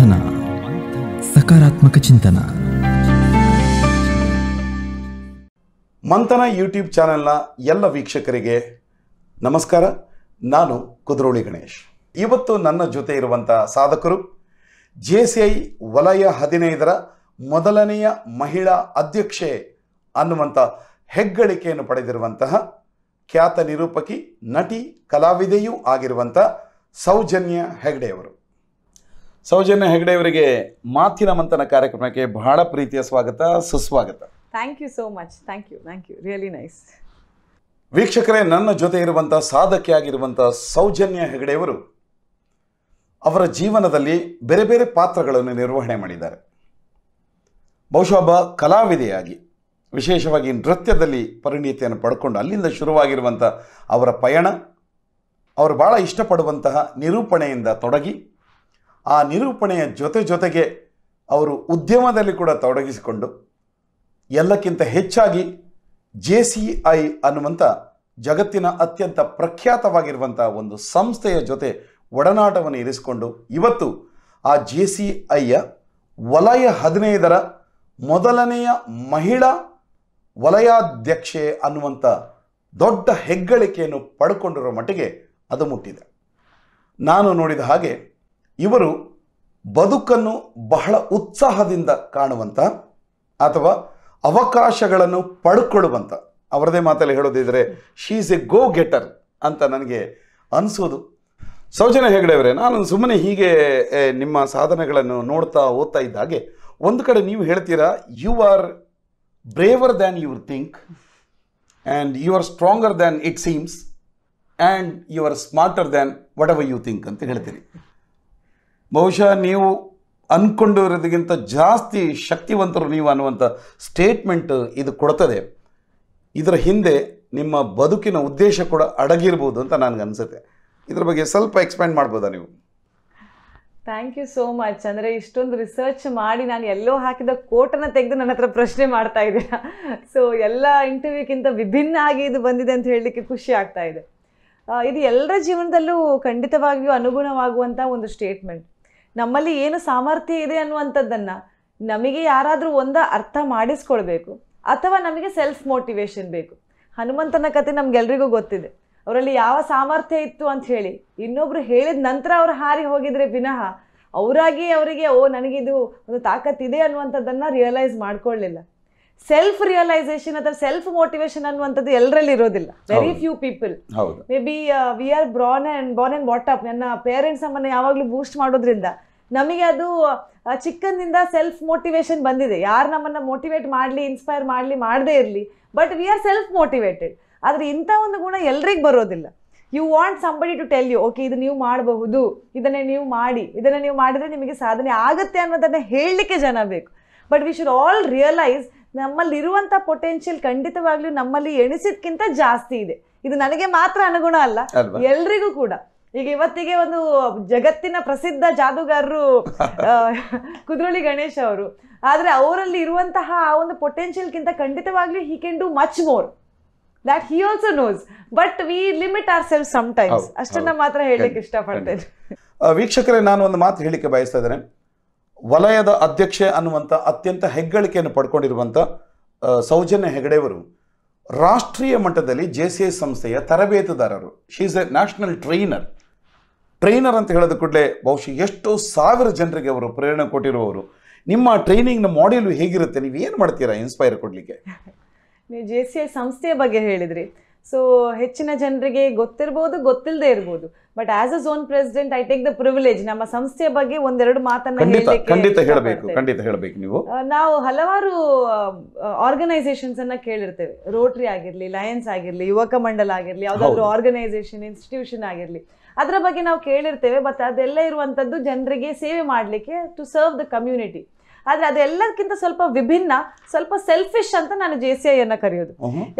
ಮಂಥನ ಸಕಾರಾತ್ಮಕ ಚಿಂತನ ಮಂಥನ ಯೂಟ್ಯೂಬ್ ಚಾನೆಲ್ನ ಎಲ್ಲ ವೀಕ್ಷಕರಿಗೆ ನಮಸ್ಕಾರ ನಾನು ಕುದ್ರೋಳಿ ಗಣೇಶ್ ಇವತ್ತು ನನ್ನ ಜೊತೆ ಇರುವಂಥ ಸಾಧಕರು ಜೆ ಸಿ ಐ ವಲಯ ಹದಿನೈದರ ಮೊದಲನೆಯ ಮಹಿಳಾ ಅಧ್ಯಕ್ಷೆ ಅನ್ನುವಂಥ ಹೆಗ್ಗಳಿಕೆಯನ್ನು ಪಡೆದಿರುವಂತಹ ಖ್ಯಾತ ನಿರೂಪಕಿ ನಟಿ ಕಲಾವಿದೆಯೂ ಆಗಿರುವಂಥ ಸೌಜನ್ಯ ಹೆಗ್ಡೆಯವರು ಸೌಜನ್ಯ ಹೆಗಡೆ ಅವರಿಗೆ ಮಾತಿನ ಮಂಥನ ಕಾರ್ಯಕ್ರಮಕ್ಕೆ ಬಹಳ ಪ್ರೀತಿಯ ಸ್ವಾಗತ ಸುಸ್ವಾಗತ thank you so much thank you thank you really nice ವೀಕ್ಷಕರೇ ನನ್ನ ಜೊತೆ ಇರುವಂಥ ಸಾಧಕಿಯಾಗಿರುವಂಥ ಸೌಜನ್ಯ ಹೆಗಡೆಯವರು ಅವರ ಜೀವನದಲ್ಲಿ ಬೇರೆ ಬೇರೆ ಪಾತ್ರಗಳನ್ನು ನಿರ್ವಹಣೆ ಮಾಡಿದ್ದಾರೆ ಬಹುಶಃ ಒಬ್ಬ ಕಲಾವಿದೆಯಾಗಿ ವಿಶೇಷವಾಗಿ ನೃತ್ಯದಲ್ಲಿ ಪರಿಣಿತಿಯನ್ನು ಪಡ್ಕೊಂಡು ಅಲ್ಲಿಂದ ಶುರುವಾಗಿರುವಂಥ ಅವರ ಪಯಣ ಅವರು ಭಾಳ ಇಷ್ಟಪಡುವಂತಹ ನಿರೂಪಣೆಯಿಂದ ತೊಡಗಿ ಆ ನಿರೂಪಣೆಯ ಜೊತೆ ಜೊತೆಗೆ ಅವರು ಉದ್ಯಮದಲ್ಲಿ ಕೂಡ ತೊಡಗಿಸಿಕೊಂಡು ಎಲ್ಲಕ್ಕಿಂತ ಹೆಚ್ಚಾಗಿ ಜೆ ಸಿ ಐ ಅನ್ನುವಂಥ ಜಗತ್ತಿನ ಅತ್ಯಂತ ಪ್ರಖ್ಯಾತವಾಗಿರುವಂಥ ಒಂದು ಸಂಸ್ಥೆಯ ಜೊತೆ ಒಡನಾಟವನ್ನು ಇರಿಸಿಕೊಂಡು ಇವತ್ತು ಆ ಜೆ ಸಿ ಐಯ ವಲಯ ಹದಿನೈದರ ಮೊದಲನೆಯ ಮಹಿಳಾ ವಲಯಾಧ್ಯಕ್ಷೆ ಅನ್ನುವಂಥ ದೊಡ್ಡ ಹೆಗ್ಗಳಿಕೆಯನ್ನು ಪಡ್ಕೊಂಡಿರೋ ಮಟ್ಟಿಗೆ ಅದು ಮುಟ್ಟಿದೆ ನಾನು ನೋಡಿದ ಹಾಗೆ ಇವರು ಬದುಕನ್ನು ಬಹಳ ಉತ್ಸಾಹದಿಂದ ಕಾಣುವಂಥ ಅಥವಾ ಅವಕಾಶಗಳನ್ನು ಪಡ್ಕೊಳ್ಳುವಂಥ ಅವರದೇ ಮಾತಲ್ಲಿ ಹೇಳೋದಿದ್ರೆ she is a go getter ಅಂತ ನನಗೆ ಅನಿಸೋದು ಸೌಜನ್ಯ ಅವರೇ ನಾನು ಸುಮ್ಮನೆ ಹೀಗೆ ನಿಮ್ಮ ಸಾಧನೆಗಳನ್ನು ನೋಡ್ತಾ ಓದ್ತಾ ಇದ್ದಾಗೆ ಒಂದು ಕಡೆ ನೀವು ಹೇಳ್ತೀರಾ you are braver than your think and you are stronger than it seems and you are smarter than what you think ಅಂತ ಹೇಳ್ತೀರಿ ಬಹುಶಃ ನೀವು ಇರೋದಕ್ಕಿಂತ ಜಾಸ್ತಿ ಶಕ್ತಿವಂತರು ನೀವು ಅನ್ನುವಂಥ ಸ್ಟೇಟ್ಮೆಂಟ್ ಇದು ಕೊಡ್ತದೆ ಇದರ ಹಿಂದೆ ನಿಮ್ಮ ಬದುಕಿನ ಉದ್ದೇಶ ಕೂಡ ಅಡಗಿರ್ಬೋದು ಅಂತ ಅನಿಸುತ್ತೆ ಇದ್ರ ಬಗ್ಗೆ ಸ್ವಲ್ಪ ಎಕ್ಸ್ಪ್ಯಾಂಡ್ ಮಾಡ್ಬೋದಾ ನೀವು ಥ್ಯಾಂಕ್ ಯು ಸೋ ಮಚ್ ಅಂದರೆ ಇಷ್ಟೊಂದು ರಿಸರ್ಚ್ ಮಾಡಿ ನಾನು ಎಲ್ಲೋ ಹಾಕಿದ ಕೋಟನ್ನು ತೆಗೆದು ನನ್ನ ಹತ್ರ ಪ್ರಶ್ನೆ ಮಾಡ್ತಾ ಇದ್ದೀರಾ ಸೊ ಎಲ್ಲ ಇಂಟರ್ವ್ಯೂಗಿಂತ ವಿಭಿನ್ನ ಆಗಿ ಇದು ಬಂದಿದೆ ಅಂತ ಹೇಳಲಿಕ್ಕೆ ಖುಷಿ ಆಗ್ತಾ ಇದೆ ಇದು ಎಲ್ಲರ ಜೀವನದಲ್ಲೂ ಖಂಡಿತವಾಗಿಯೂ ಅನುಗುಣವಾಗುವಂಥ ಒಂದು ಸ್ಟೇಟ್ಮೆಂಟ್ ನಮ್ಮಲ್ಲಿ ಏನು ಸಾಮರ್ಥ್ಯ ಇದೆ ಅನ್ನುವಂಥದ್ದನ್ನು ನಮಗೆ ಯಾರಾದರೂ ಒಂದ ಅರ್ಥ ಮಾಡಿಸ್ಕೊಳ್ಬೇಕು ಅಥವಾ ನಮಗೆ ಸೆಲ್ಫ್ ಮೋಟಿವೇಶನ್ ಬೇಕು ಹನುಮಂತನ ಕತೆ ನಮ್ಗೆಲ್ರಿಗೂ ಗೊತ್ತಿದೆ ಅವರಲ್ಲಿ ಯಾವ ಸಾಮರ್ಥ್ಯ ಇತ್ತು ಅಂತ ಹೇಳಿ ಇನ್ನೊಬ್ರು ಹೇಳಿದ ನಂತರ ಅವ್ರು ಹಾರಿ ಹೋಗಿದ್ರೆ ವಿನಃ ಅವರಾಗಿ ಅವರಿಗೆ ಓ ನನಗಿದು ಒಂದು ತಾಕತ್ತಿದೆ ಅನ್ನುವಂಥದ್ದನ್ನು ರಿಯಲೈಸ್ ಮಾಡ್ಕೊಳ್ಲಿಲ್ಲ ಸೆಲ್ಫ್ ರಿಯಲೈಸೇಷನ್ ಅಥವಾ ಸೆಲ್ಫ್ ಮೋಟಿವೇಶನ್ ಅನ್ನುವಂಥದ್ದು ಎಲ್ಲರಲ್ಲಿ ಇರೋದಿಲ್ಲ very few people may be we are born and born and up ನನ್ನ ಪೇರೆಂಟ್ಸ್ ನಮ್ಮನ್ನು ಯಾವಾಗಲೂ ಬೂಸ್ಟ್ ಮಾಡೋದ್ರಿಂದ ನಮಗೆ ಅದು ಚಿಕ್ಕಂದಿಂದ ಸೆಲ್ಫ್ ಮೋಟಿವೇಶನ್ ಬಂದಿದೆ ಯಾರು ನಮ್ಮನ್ನು ಮೋಟಿವೇಟ್ ಮಾಡಲಿ ಇನ್ಸ್ಪೈರ್ ಮಾಡಲಿ ಮಾಡದೇ ಇರಲಿ but we are self motivated ಆದರೆ ಇಂಥ ಒಂದು ಗುಣ ಎಲ್ರಿಗೂ ಬರೋದಿಲ್ಲ you want somebody to tell you okay ಇದು ನೀವು ಮಾಡಬಹುದು ಇದನ್ನೇ ನೀವು ಮಾಡಿ ಇದನ್ನು ನೀವು ಮಾಡಿದರೆ ನಿಮಗೆ ಸಾಧನೆ ಆಗುತ್ತೆ ಅನ್ನೋದನ್ನು ಹೇಳಲಿಕ್ಕೆ ಜನ ಬೇಕು but we should all realise ನಮ್ಮಲ್ಲಿರುವಂಥ ಪೊಟೆನ್ಷಿಯಲ್ ಖಂಡಿತವಾಗ್ಲೂ ನಮ್ಮಲ್ಲಿ ಎಣಿಸಿದ್ಕಿಂತ ಜಾಸ್ತಿ ಇದೆ ಇದು ನನಗೆ ಮಾತ್ರ ಅನುಗುಣ ಅಲ್ಲ ಎಲ್ರಿಗೂ ಕೂಡ ಈಗ ಇವತ್ತಿಗೆ ಒಂದು ಜಗತ್ತಿನ ಪ್ರಸಿದ್ಧ ಜಾದುಗಾರರು ಕುದ್ರೋಳಿ ಗಣೇಶ್ ಅವರು ಆದ್ರೆ ಅವರಲ್ಲಿ ಇರುವಂತಹ ಆ ಒಂದು ಪೊಟೆನ್ಷಿಯಲ್ ಗಿಂತ ಖಂಡಿತವಾಗ್ಲೂ he can do much more that he also knows but we limit our self some ಅಷ್ಟನ್ನ ಮಾತ್ರ ಹೇಳಲಿಕ್ಕೆ ಇಷ್ಟಪಡ್ತೇನೆ ವೀಕ್ಷಕರೇ ನಾನು ಒಂದು ಮಾತು ಹೇಳಿಕೆ ಬಯಸ್ತಾ ಇದ್ದೇನೆ ವಲಯದ ಅಧ್ಯಕ್ಷೆ ಅನ್ನುವಂಥ ಅತ್ಯಂತ ಹೆಗ್ಗಳಿಕೆಯನ್ನು ಪಡ್ಕೊಂಡಿರುವಂಥ ಸೌಜನ್ಯ ಹೆಗಡೆಯವರು ರಾಷ್ಟ್ರೀಯ ಮಟ್ಟದಲ್ಲಿ ಜೆ ಸಿ ಎಸ್ ಸಂಸ್ಥೆಯ ತರಬೇತುದಾರರು she is a national trainer trainer ಅಂತ ಹೇಳಿದ ಕೂಡಲೇ ಬಹುಶಃ ಎಷ್ಟೋ ಸಾವಿರ ಜನರಿಗೆ ಅವರು ಪ್ರೇರಣೆ ಕೊಟ್ಟಿರುವವರು ನಿಮ್ಮ ಟ್ರೈನಿಂಗ್ನ ಮಾಡ್ಯೂಲ್ ಹೇಗಿರುತ್ತೆ ನೀವು ಏನು ಮಾಡ್ತೀರಾ ಇನ್ಸ್ಪೈರ್ ಕೊಡಲಿಕ್ಕೆ ನೀವು ಜೆ ಸಿ ಎಸ್ ಸಂಸ್ಥೆಯ ಬಗ್ಗೆ ಹೇಳಿದ್ರಿ ಸೊ ಹೆಚ್ಚಿನ ಜನರಿಗೆ ಗೊತ್ತಿರ್ಬೋದು ಗೊತ್ತಿಲ್ಲದೆ ಇರ್ಬೋದು but as a zone president I take the privilege ನಮ್ಮ ಸಂಸ್ಥೆಯ ಬಗ್ಗೆ ಒಂದೆರಡು ಮಾತನ್ನ ಹೇಳಬೇಕು ನೀವು ನಾವು ಹಲವಾರು ಆರ್ಗನೈಸೇಷನ್ಸ್ ಅನ್ನ ಕೇಳಿರ್ತೇವೆ ರೋಟರಿ ಆಗಿರ್ಲಿ ಲಯನ್ಸ್ ಆಗಿರ್ಲಿ ಯುವಕ ಮಂಡಲ ಆಗಿರ್ಲಿ ಯಾವ್ದಾದ್ರು ಆರ್ಗನೈಸೇಷನ್ ಇನ್ಸ್ಟಿಟ್ಯೂಷನ್ ಆಗಿರ್ಲಿ ಅದರ ಬಗ್ಗೆ ನಾವು ಕೇಳಿರ್ತೇವೆ ಬಟ್ ಅದೆಲ್ಲ ಇರುವಂತದ್ದು ಜನರಿಗೆ ಸೇವೆ ಮಾಡಲಿಕ್ಕೆ ಟು ಸರ್ವ್ ದ ಕಮ್ಯುನಿಟಿ ಆದ್ರೆ ಅದೆಲ್ಲದಕ್ಕಿಂತ ಸ್ವಲ್ಪ ವಿಭಿನ್ನ ಸ್ವಲ್ಪ ಸೆಲ್ಫಿಶ್ ಅಂತ ನಾನು ಜೆ ಸಿ ಐ ಅನ್ನ ಕರೆಯೋದು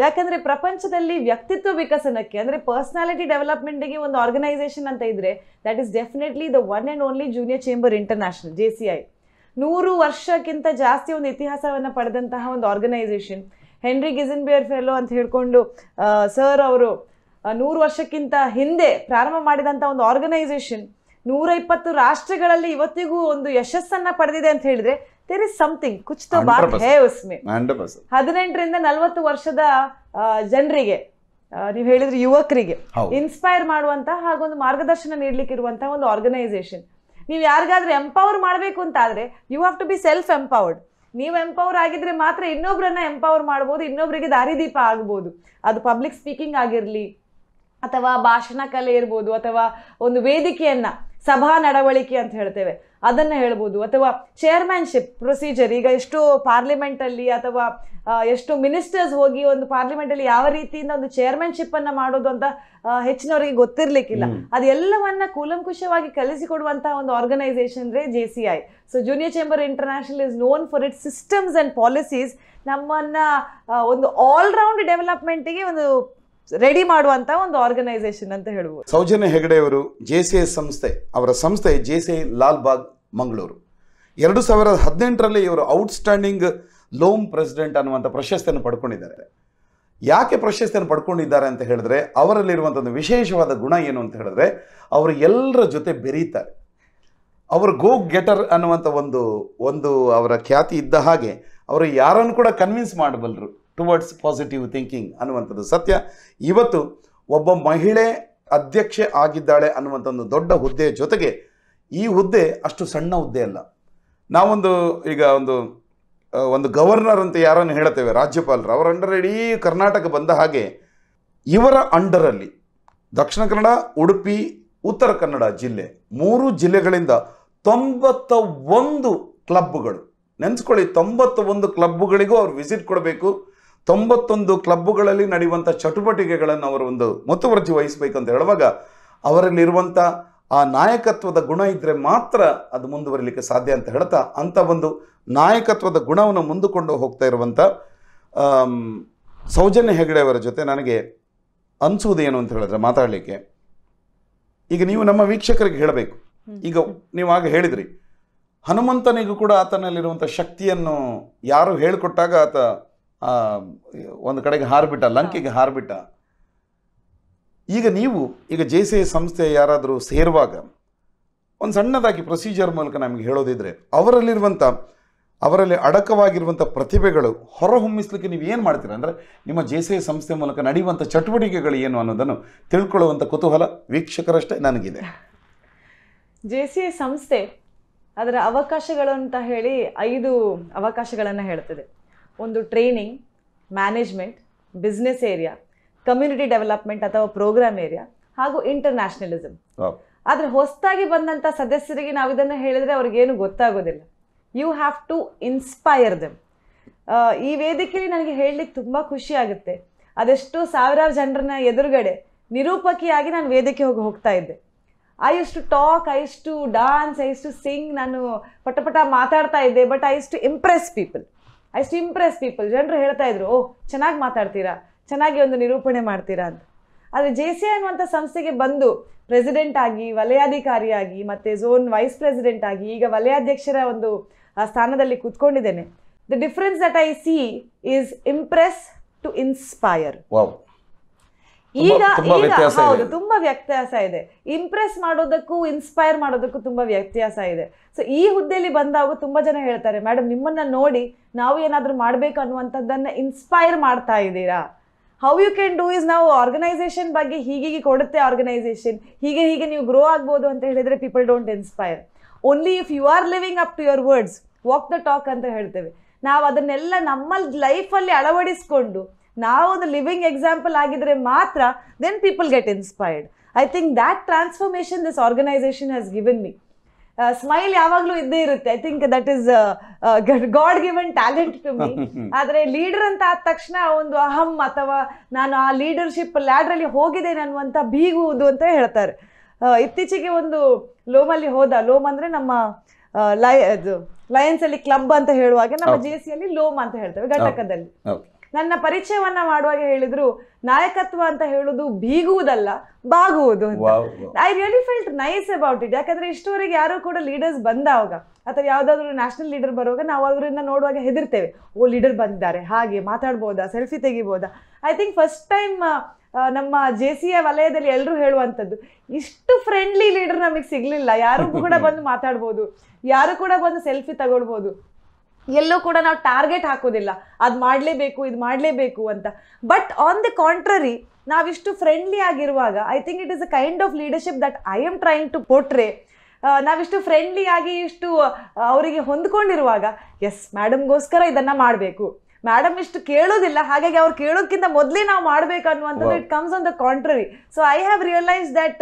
ಯಾಕಂದ್ರೆ ಪ್ರಪಂಚದಲ್ಲಿ ವ್ಯಕ್ತಿತ್ವ ವಿಕಸನಕ್ಕೆ ಅಂದ್ರೆ ಪರ್ಸನಾಲಿಟಿ ಡೆವಲಪ್ಮೆಂಟ್ಗೆ ಒಂದು ಆರ್ಗನೈಸೇಷನ್ ಅಂತ ಇದ್ರೆ that is definitely the one and only Junior Chamber International J C I ನೂರು ವರ್ಷಕ್ಕಿಂತ ಜಾಸ್ತಿ ಒಂದು ಇತಿಹಾಸವನ್ನ ಪಡೆದಂತಹ ಒಂದು ಆರ್ಗನೈಸೇಷನ್ ಹೆನ್ರಿ ಗಿಸನ್ಬಿಯರ್ ಫೆಲೋ ಅಂತ ಹೇಳ್ಕೊಂಡು ಸರ್ ಅವರು ನೂರು ವರ್ಷಕ್ಕಿಂತ ಹಿಂದೆ ಪ್ರಾರಂಭ ಮಾಡಿದಂಥ ಒಂದು ಆರ್ಗನೈಸೇಷನ್ ನೂರ ಇಪ್ಪತ್ತು ರಾಷ್ಟ್ರಗಳಲ್ಲಿ ಇವತ್ತಿಗೂ ಒಂದು ಯಶಸ್ಸನ್ನ ಪಡೆದಿದೆ ಅಂತ ಹೇಳಿದ್ರೆ ದೇರ್ ಇಸ್ ಸಮಥಿಂಗ್ ಕುಚ್ ತೋ ಬಾತ್ ಹೇ ಉಸ್ಮೆ ಹದಿನೆಂಟರಿಂದ ನಲವತ್ತು ವರ್ಷದ ಜನರಿಗೆ ನೀವು ಹೇಳಿದ್ರೆ ಯುವಕರಿಗೆ ಇನ್ಸ್ಪೈರ್ ಮಾಡುವಂತಹ ಹಾಗೊಂದು ಮಾರ್ಗದರ್ಶನ ನೀಡಲಿಕ್ಕೆ ಇರುವಂತಹ ಒಂದು ಆರ್ಗನೈಸೇಷನ್ ನೀವು ಯಾರಿಗಾದ್ರೂ ಎಂಪವರ್ ಮಾಡಬೇಕು ಅಂತ ಆದ್ರೆ you have to be self empowered ನೀವು ಎಂಪವರ್ ಆಗಿದ್ರೆ ಮಾತ್ರ ಇನ್ನೊಬ್ಬರನ್ನ ಎಂಪವರ್ ಮಾಡಬಹುದು ಇನ್ನೊಬ್ಬರಿಗೆ ದಾರಿದೀಪ ಆಗ್ಬೋದು ಅದು ಪಬ್ಲಿಕ್ ಸ್ಪೀಕಿಂಗ್ ಆಗಿರಲಿ ಅಥವಾ ಭಾಷಣ ಕಲೆ ಇರ್ಬೋದು ಅಥವಾ ಒಂದು ವೇದಿಕೆಯನ್ನ ಸಭಾ ನಡವಳಿಕೆ ಅಂತ ಹೇಳ್ತೇವೆ ಅದನ್ನು ಹೇಳ್ಬೋದು ಅಥವಾ ಚೇರ್ಮ್ಯಾನ್ಶಿಪ್ ಪ್ರೊಸೀಜರ್ ಈಗ ಎಷ್ಟು ಪಾರ್ಲಿಮೆಂಟಲ್ಲಿ ಅಥವಾ ಎಷ್ಟು ಮಿನಿಸ್ಟರ್ಸ್ ಹೋಗಿ ಒಂದು ಪಾರ್ಲಿಮೆಂಟಲ್ಲಿ ಯಾವ ರೀತಿಯಿಂದ ಒಂದು ಚೇರ್ಮನ್ಶಿಪ್ಪನ್ನು ಮಾಡೋದು ಅಂತ ಹೆಚ್ಚಿನವರಿಗೆ ಗೊತ್ತಿರಲಿಕ್ಕಿಲ್ಲ ಅದೆಲ್ಲವನ್ನ ಕೂಲಂಕುಶವಾಗಿ ಕಲಿಸಿಕೊಡುವಂತಹ ಒಂದು ಆರ್ಗನೈಸೇಷನ್ ರೇ J C I so Junior Chamber International is known for it systems and policies ನಮ್ಮನ್ನು ಒಂದು ಆಲ್ರೌಂಡ್ ಡೆವಲಪ್ಮೆಂಟಿಗೆ ಒಂದು ರೆಡಿ ಮಾಡುವಂತ ಒಂದು ಆರ್ಗನೈಸೇಷನ್ ಅಂತ ಹೇಳ್ಬೋದು ಸೌಜನ್ಯ ಹೆಗಡೆಯವರು ಜೆ ಸಿ ಸಂಸ್ಥೆ ಅವರ ಸಂಸ್ಥೆ J C I Lal Bagh Mangaluru ಎರಡು ಸಾವಿರದ ಹದಿನೆಂಟರಲ್ಲಿ ಇವರು ಔಟ್ಸ್ಟ್ಯಾಂಡಿಂಗ್ ಲೋಮ್ ಪ್ರೆಸಿಡೆಂಟ್ ಅನ್ನುವಂಥ ಪ್ರಶಸ್ತಿಯನ್ನು ಪಡ್ಕೊಂಡಿದ್ದಾರೆ ಯಾಕೆ ಪ್ರಶಸ್ತಿಯನ್ನು ಪಡ್ಕೊಂಡಿದ್ದಾರೆ ಅಂತ ಹೇಳಿದ್ರೆ ಅವರಲ್ಲಿರುವಂಥ ಒಂದು ವಿಶೇಷವಾದ ಗುಣ ಏನು ಅಂತ ಹೇಳಿದ್ರೆ ಅವರು ಎಲ್ಲರ ಜೊತೆ ಬೆರೀತಾರೆ ಅವರು ಗೋ ಗೆಟರ್ ಅನ್ನುವಂಥ ಒಂದು ಒಂದು ಅವರ ಖ್ಯಾತಿ ಇದ್ದ ಹಾಗೆ ಅವರು ಯಾರನ್ನು ಕೂಡ ಕನ್ವಿನ್ಸ್ ಮಾಡಬಲ್ಲರು ಟುವರ್ಡ್ಸ್ ಪಾಸಿಟಿವ್ ಥಿಂಕಿಂಗ್ ಅನ್ನುವಂಥದ್ದು ಸತ್ಯ ಇವತ್ತು ಒಬ್ಬ ಮಹಿಳೆ ಅಧ್ಯಕ್ಷೆ ಆಗಿದ್ದಾಳೆ ಅನ್ನುವಂಥ ಒಂದು ದೊಡ್ಡ ಹುದ್ದೆಯ ಜೊತೆಗೆ ಈ ಹುದ್ದೆ ಅಷ್ಟು ಸಣ್ಣ ಹುದ್ದೆ ಅಲ್ಲ ನಾವೊಂದು ಈಗ ಒಂದು ಒಂದು ಗವರ್ನರ್ ಅಂತ ಯಾರನ್ನು ಹೇಳುತ್ತೇವೆ ರಾಜ್ಯಪಾಲರು ಅವರ ಅಂಡರ್ ಇಡೀ ಕರ್ನಾಟಕ ಬಂದ ಹಾಗೆ ಇವರ ಅಂಡರಲ್ಲಿ ದಕ್ಷಿಣ ಕನ್ನಡ ಉಡುಪಿ ಉತ್ತರ ಕನ್ನಡ ಜಿಲ್ಲೆ ಮೂರು ಜಿಲ್ಲೆಗಳಿಂದ ತೊಂಬತ್ತ ಒಂದು ಕ್ಲಬ್ಗಳು ನೆನೆಸ್ಕೊಳ್ಳಿ ತೊಂಬತ್ತ ಒಂದು ಕ್ಲಬ್ಗಳಿಗೂ ಅವ್ರು ವಿಸಿಟ್ ಕೊಡಬೇಕು ತೊಂಬತ್ತೊಂದು ಕ್ಲಬ್ಗಳಲ್ಲಿ ನಡೆಯುವಂಥ ಚಟುವಟಿಕೆಗಳನ್ನು ಅವರು ಒಂದು ಮುತುವರ್ಜಿ ವಹಿಸಬೇಕಂತ ಹೇಳುವಾಗ ಅವರಲ್ಲಿರುವಂಥ ಆ ನಾಯಕತ್ವದ ಗುಣ ಇದ್ದರೆ ಮಾತ್ರ ಅದು ಮುಂದುವರಿಲಿಕ್ಕೆ ಸಾಧ್ಯ ಅಂತ ಹೇಳ್ತಾ ಅಂಥ ಒಂದು ನಾಯಕತ್ವದ ಗುಣವನ್ನು ಮುಂದುಕೊಂಡು ಹೋಗ್ತಾ ಇರುವಂಥ ಸೌಜನ್ಯ ಅವರ ಜೊತೆ ನನಗೆ ಅನಿಸುವುದು ಏನು ಅಂತ ಹೇಳಿದ್ರೆ ಮಾತಾಡಲಿಕ್ಕೆ ಈಗ ನೀವು ನಮ್ಮ ವೀಕ್ಷಕರಿಗೆ ಹೇಳಬೇಕು ಈಗ ನೀವು ಆಗ ಹೇಳಿದ್ರಿ ಹನುಮಂತನಿಗೂ ಕೂಡ ಆತನಲ್ಲಿರುವಂಥ ಶಕ್ತಿಯನ್ನು ಯಾರು ಹೇಳಿಕೊಟ್ಟಾಗ ಆತ ಒಂದು ಕಡೆಗೆ ಹಾರ್ಬಿಟ್ಟ ಲಂಕೆಗೆ ಹಾರ್ಬಿಟ್ಟ ಈಗ ನೀವು ಈಗ ಜೆ ಸಿ ಸಂಸ್ಥೆ ಯಾರಾದರೂ ಸೇರುವಾಗ ಒಂದು ಸಣ್ಣದಾಗಿ ಪ್ರೊಸೀಜರ್ ಮೂಲಕ ನಮಗೆ ಹೇಳೋದಿದ್ರೆ ಅವರಲ್ಲಿರುವಂಥ ಅವರಲ್ಲಿ ಅಡಕವಾಗಿರುವಂಥ ಪ್ರತಿಭೆಗಳು ಹೊರಹೊಮ್ಮಿಸ್ಲಿಕ್ಕೆ ನೀವು ಏನು ಮಾಡ್ತೀರಾ ಅಂದರೆ ನಿಮ್ಮ ಜೆ ಸಿ ಸಂಸ್ಥೆ ಮೂಲಕ ನಡೆಯುವಂಥ ಚಟುವಟಿಕೆಗಳು ಏನು ಅನ್ನೋದನ್ನು ತಿಳ್ಕೊಳ್ಳುವಂಥ ಕುತೂಹಲ ವೀಕ್ಷಕರಷ್ಟೇ ನನಗಿದೆ ಜೆ ಸಿ ಸಂಸ್ಥೆ ಅದರ ಅವಕಾಶಗಳು ಅಂತ ಹೇಳಿ ಐದು ಅವಕಾಶಗಳನ್ನು ಹೇಳ್ತದೆ ಒಂದು training management business area community development ಅಥವಾ ಪ್ರೋಗ್ರಾಮ್ ಏರಿಯಾ ಹಾಗೂ ಇಂಟರ್ನ್ಯಾಷನಲಿಸಮ್ ಆದರೆ ಹೊಸದಾಗಿ ಬಂದಂಥ ಸದಸ್ಯರಿಗೆ ನಾವು ಇದನ್ನು ಹೇಳಿದರೆ ಅವ್ರಿಗೇನು ಗೊತ್ತಾಗೋದಿಲ್ಲ you have to inspire them ಈ ವೇದಿಕೆಯಲ್ಲಿ ನನಗೆ ಹೇಳಲಿಕ್ಕೆ ತುಂಬ ಖುಷಿ ಆಗುತ್ತೆ ಅದೆಷ್ಟೋ ಸಾವಿರಾರು ಜನರನ್ನ ಎದುರುಗಡೆ ನಿರೂಪಕಿಯಾಗಿ ನಾನು ವೇದಿಕೆ ಹೋಗಿ ಹೋಗ್ತಾ ಇದ್ದೆ I use to talk I use to dance I use to sing ನಾನು ಪಟ ಪಟ ಮಾತಾಡ್ತಾ ಇದ್ದೆ but I is to impress people ಅಷ್ಟು ಇಂಪ್ರೆಸ್ ಪೀಪಲ್ ಜನರು ಹೇಳ್ತಾ ಇದ್ರು ಓಹ್ ಚೆನ್ನಾಗಿ ಮಾತಾಡ್ತೀರಾ ಚೆನ್ನಾಗಿ ಒಂದು ನಿರೂಪಣೆ ಮಾಡ್ತೀರಾ ಅಂತ ಆದರೆ ಜೆ ಸಿ ಐ ಅನ್ನುವಂಥ ಸಂಸ್ಥೆಗೆ ಬಂದು ಪ್ರೆಸಿಡೆಂಟ್ ಆಗಿ ವಲಯಾಧಿಕಾರಿಯಾಗಿ ಮತ್ತು ಝೋನ್ ವೈಸ್ ಪ್ರೆಸಿಡೆಂಟ್ ಆಗಿ ಈಗ ವಲಯಾಧ್ಯಕ್ಷರ ಒಂದು ಸ್ಥಾನದಲ್ಲಿ ಕೂತ್ಕೊಂಡಿದ್ದೇನೆ the difference that I see is impress to inspire ಈಗ ಈಗ ಹೌದು ತುಂಬಾ ವ್ಯತ್ಯಾಸ ಇದೆ ಇಂಪ್ರೆಸ್ ಮಾಡೋದಕ್ಕೂ ಇನ್ಸ್ಪೈರ್ ಮಾಡೋದಕ್ಕೂ ತುಂಬಾ ವ್ಯತ್ಯಾಸ ಇದೆ ಸೊ ಈ ಹುದ್ದೆಯಲ್ಲಿ ಬಂದಾಗ ತುಂಬಾ ಜನ ಹೇಳ್ತಾರೆ ಮೇಡಮ್ ನಿಮ್ಮನ್ನ ನೋಡಿ ನಾವು ಏನಾದ್ರೂ ಮಾಡ್ಬೇಕು ಅನ್ನುವಂಥದ್ದನ್ನ ಇನ್ಸ್ಪೈರ್ ಮಾಡ್ತಾ ಇದ್ದೀರಾ how you can do is ನಾವು ಆರ್ಗನೈಸೇಷನ್ ಬಗ್ಗೆ ಹೀಗೆ ಕೊಡುತ್ತೆ ಆರ್ಗನೈಸೇಷನ್ ಹೀಗೆ ಹೀಗೆ ನೀವು ಗ್ರೋ ಆಗ್ಬೋದು ಅಂತ ಹೇಳಿದ್ರೆ people don't inspire only if you are living up to your words walk the talk ಅಂತ ಹೇಳ್ತೇವೆ ನಾವು ಅದನ್ನೆಲ್ಲ ನಮ್ಮ ಲೈಫಲ್ಲಿ ಅಳವಡಿಸ್ಕೊಂಡು ನಾವು ಒಂದು ಲಿವಿಂಗ್ ಎಕ್ಸಾಂಪಲ್ ಆಗಿದ್ರೆ ಮಾತ್ರ then people get inspired I think that transformation this organisation has given me smile ಯಾವಾಗಲೂ ಇದ್ದೇ ಇರುತ್ತೆ I think that is god given talent to me ಆದರೆ ಲೀಡರ್ ಅಂತ ಆದ ತಕ್ಷಣ ಒಂದು ಅಹಂ ಅಥವಾ ನಾನು ಆ ಲೀಡರ್ಶಿಪ್ ಲ್ಯಾಡ್ರಲ್ಲಿ ಹೋಗಿದ್ದೇನೆ ಅನ್ನುವಂಥ ಬೀಗುವುದು ಅಂತ ಹೇಳ್ತಾರೆ uh, ಇತ್ತೀಚೆಗೆ ಒಂದು ಲೋಮಲ್ಲಿ ಹೋದ ಲೋಮ್ ಅಂದರೆ ನಮ್ಮ ಇದು uh, ಲಯನ್ಸ್ ಅಲ್ಲಿ ಕ್ಲಬ್ ಅಂತ ಹೇಳುವಾಗ ನಮ್ಮ ಜಿ ಎಸ್ ಲೋಮ್ ಅಂತ ಹೇಳ್ತೇವೆ ಘಟಕದಲ್ಲಿ ನನ್ನ ಪರಿಚಯವನ್ನ ಮಾಡುವಾಗ ಹೇಳಿದ್ರು ನಾಯಕತ್ವ ಅಂತ ಹೇಳುದು ಬೀಗುವುದಲ್ಲ ಬಾಗುವುದು ಅಂತ I really felt nice about it ಯಾಕಂದ್ರೆ ಇಷ್ಟುವರೆಗೆ ಯಾರು ಕೂಡ ಲೀಡರ್ಸ್ ಬಂದಾವಾಗ ಅಥವಾ ಯಾವ್ದಾದ್ರು ನ್ಯಾಷನಲ್ ಲೀಡರ್ ಬರುವಾಗ ನಾವು ಅವರಿಂದ ನೋಡುವಾಗ ಹೆದರ್ತೇವೆ ಓ ಲೀಡರ್ ಬಂದಿದ್ದಾರೆ ಹಾಗೆ ಮಾತಾಡ್ಬೋದಾ ಸೆಲ್ಫಿ ತೆಗಿಬೋದಾ ಐ ಥಿಂಕ್ ಫಸ್ಟ್ ಟೈಮ್ ನಮ್ಮ ಜೆ ಸಿ ಎ ವಲಯದಲ್ಲಿ ಎಲ್ಲರೂ ಹೇಳುವಂಥದ್ದು ಇಷ್ಟು ಫ್ರೆಂಡ್ಲಿ ಲೀಡರ್ ನಮಗೆ ಸಿಗಲಿಲ್ಲ ಯಾರು ಕೂಡ ಬಂದು ಮಾತಾಡ್ಬೋದು ಯಾರು ಕೂಡ ಬಂದು ಸೆಲ್ಫಿ ತಗೊಳ್ಬೋದು ಎಲ್ಲೂ ಕೂಡ ನಾವು ಟಾರ್ಗೆಟ್ ಹಾಕೋದಿಲ್ಲ ಅದು ಮಾಡಲೇಬೇಕು ಇದು ಮಾಡಲೇಬೇಕು ಅಂತ ಬಟ್ ಆನ್ ದಿ ಕಾಂಟ್ರರಿ ನಾವಿಷ್ಟು ಫ್ರೆಂಡ್ಲಿ ಆಗಿರುವಾಗ I think it is a kind of leadership that I am trying to portray ನಾವಿಷ್ಟು ಫ್ರೆಂಡ್ಲಿಯಾಗಿ ಇಷ್ಟು ಅವರಿಗೆ ಹೊಂದ್ಕೊಂಡಿರುವಾಗ ಎಸ್ ಮ್ಯಾಡಮ್ಗೋಸ್ಕರ ಇದನ್ನು ಮಾಡಬೇಕು ಮ್ಯಾಡಮ್ ಇಷ್ಟು ಕೇಳೋದಿಲ್ಲ ಹಾಗಾಗಿ ಅವ್ರು ಕೇಳೋದಕ್ಕಿಂತ ಮೊದಲೇ ನಾವು ಮಾಡಬೇಕು ಅನ್ನುವಂಥದ್ದು it comes on the contrary so I have realise that